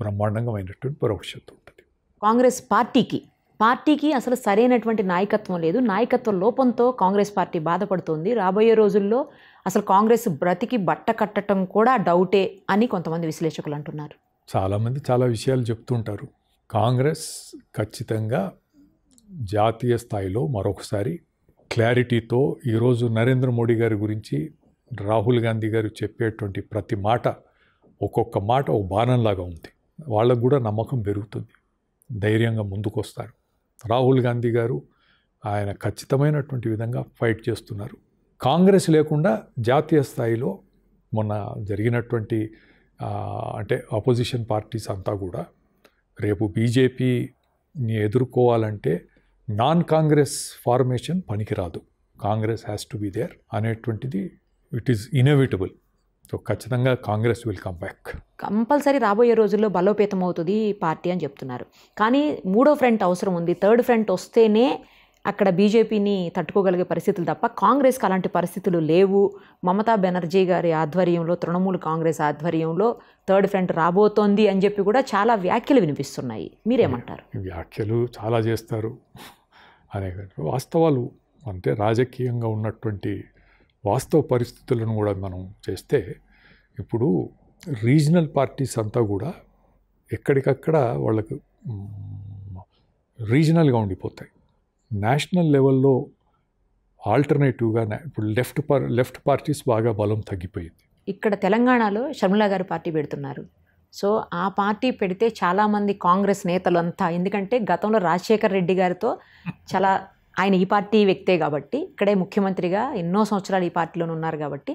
బ్రహ్మాండంగమైనటువంటి భవిష్యత్తు ఉంటుంది కాంగ్రెస్ పార్టీకి పార్టీకి అసలు సరైనటువంటి నాయకత్వం లేదు నాయకత్వ లోపంతో కాంగ్రెస్ పార్టీ బాధపడుతోంది రాబోయే రోజుల్లో అసలు కాంగ్రెస్ బ్రతికి బట్ట కట్టడం కూడా డౌటే అని కొంతమంది విశ్లేషకులు అంటున్నారు చాలామంది చాలా విషయాలు చెప్తుంటారు కాంగ్రెస్ ఖచ్చితంగా జాతీయ స్థాయిలో మరొకసారి క్లారిటీతో ఈరోజు నరేంద్ర మోడీ గారి గురించి రాహుల్ గాంధీ గారు చెప్పేటువంటి ప్రతి మాట ఒక్కొక్క మాట ఒక బాణంలాగా ఉంది వాళ్ళకు కూడా నమ్మకం పెరుగుతుంది ధైర్యంగా ముందుకొస్తారు రాహుల్ గాంధీ గారు ఆయన ఖచ్చితమైనటువంటి విధంగా ఫైట్ చేస్తున్నారు కాంగ్రెస్ లేకుండా జాతీయ స్థాయిలో మొన్న జరిగినటువంటి అంటే అపోజిషన్ పార్టీస్ అంతా కూడా రేపు బీజేపీని ఎదుర్కోవాలంటే నాన్ కాంగ్రెస్ ఫార్మేషన్ పనికిరాదు Congress has to be there అనేటువంటిది ఇట్ ఈస్ ఇన్నోవేటబుల్ సో ఖచ్చితంగా Congress will come back compulsory రాబోయే రోజుల్లో బలోపేతం అవుతుంది పార్టీ అని చెప్తున్నారు కానీ మూడో ఫ్రంట్ అవసరం ఉంది థర్డ్ ఫ్రంట్ వస్తేనే అక్కడ బీజేపీని తట్టుకోగలిగే పరిస్థితులు తప్ప కాంగ్రెస్కి అలాంటి పరిస్థితులు లేవు మమతా బెనర్జీ గారి ఆధ్వర్యంలో తృణమూల్ కాంగ్రెస్ ఆధ్వర్యంలో థర్డ్ ఫ్రంట్ రాబోతోంది అని చెప్పి కూడా చాలా వ్యాఖ్యలు వినిపిస్తున్నాయి మీరేమంటారు వ్యాఖ్యలు చాలా చేస్తారు అనే వాస్తవాలు అంటే రాజకీయంగా ఉన్నటువంటి వాస్తవ పరిస్థితులను కూడా మనం చేస్తే ఇప్పుడు రీజనల్ పార్టీస్ అంతా కూడా ఎక్కడికక్కడ వాళ్ళకు రీజనల్గా ఉండిపోతాయి నేషనల్ లెవెల్లో ఆల్టర్నేటివ్గా ఇప్పుడు లెఫ్ట్ పార్ లెఫ్ట్ పార్టీస్ బాగా బలం తగ్గిపోయింది ఇక్కడ తెలంగాణలో షర్మిల గారు పార్టీ పెడుతున్నారు సో ఆ పార్టీ పెడితే చాలామంది కాంగ్రెస్ నేతలు అంతా ఎందుకంటే గతంలో రాజశేఖర్ రెడ్డి గారితో చాలా ఆయన ఈ పార్టీ వ్యక్తే కాబట్టి ఇక్కడే ముఖ్యమంత్రిగా ఎన్నో సంవత్సరాలు ఈ పార్టీలోనే ఉన్నారు కాబట్టి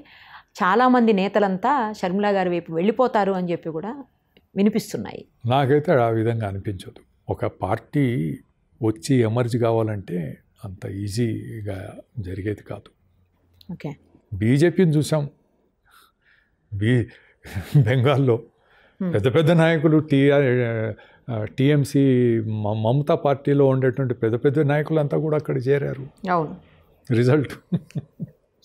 చాలామంది నేతలంతా షర్మిల గారి వైపు వెళ్ళిపోతారు అని చెప్పి కూడా వినిపిస్తున్నాయి నాకైతే ఆ విధంగా అనిపించదు ఒక పార్టీ వచ్చి ఎమర్జ్ కావాలంటే అంత ఈజీగా జరిగేది కాదు ఓకే బీజేపీని చూసాం బీ బెంగాల్లో పెద్ద పెద్ద నాయకులు టీఆర్ టీఎంసీ మమతా పార్టీలో ఉండేటువంటి పెద్ద పెద్ద నాయకులు అంతా కూడా అక్కడ చేరారు అవును రిజల్ట్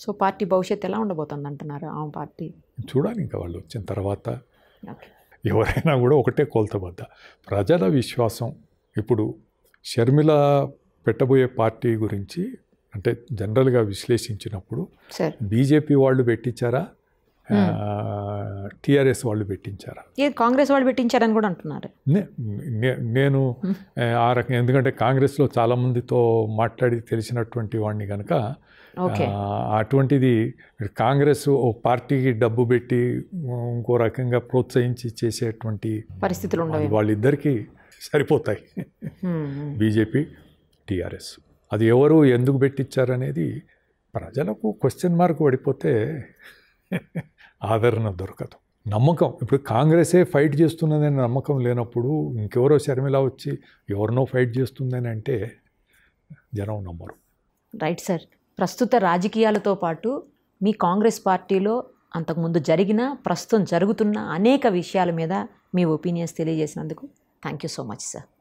సో పార్టీ భవిష్యత్తు ఎలా ఉండబోతుంది అంటున్నారు ఆ పార్టీ చూడాలి ఇంకా వాళ్ళు వచ్చిన తర్వాత ఎవరైనా కూడా ఒకటే కోల్తబద్ద ప్రజల విశ్వాసం ఇప్పుడు షర్మిల పెట్టబోయే పార్టీ గురించి అంటే జనరల్గా విశ్లేషించినప్పుడు బీజేపీ వాళ్ళు పెట్టించారా టిఆర్ఎస్ వాళ్ళు పెట్టించారా కాంగ్రెస్ వాళ్ళు పెట్టించారని కూడా అంటున్నారు నేను ఆ రకం ఎందుకంటే కాంగ్రెస్లో చాలామందితో మాట్లాడి తెలిసినటువంటి వాడిని కనుక అటువంటిది కాంగ్రెస్ ఓ పార్టీకి డబ్బు పెట్టి ఇంకో రకంగా ప్రోత్సహించి చేసేటువంటి పరిస్థితులు వాళ్ళిద్దరికీ సరిపోతాయి బీజేపీ టీఆర్ఎస్ అది ఎవరు ఎందుకు పెట్టించారనేది ప్రజలకు క్వశ్చన్ మార్క్ పడిపోతే ఆదరణ దొరకదు నమ్మకం ఇప్పుడు కాంగ్రెసే ఫైట్ చేస్తున్నదని నమ్మకం లేనప్పుడు ఇంకెవరో శర్మిలా వచ్చి ఎవరినో ఫైట్ చేస్తుందని అంటే జనం నమ్మరు రైట్ సార్ ప్రస్తుత రాజకీయాలతో పాటు మీ కాంగ్రెస్ పార్టీలో అంతకుముందు జరిగిన ప్రస్తుతం జరుగుతున్న అనేక విషయాల మీద మీ ఒపీనియన్స్ తెలియజేసినందుకు Thank you so much, sir.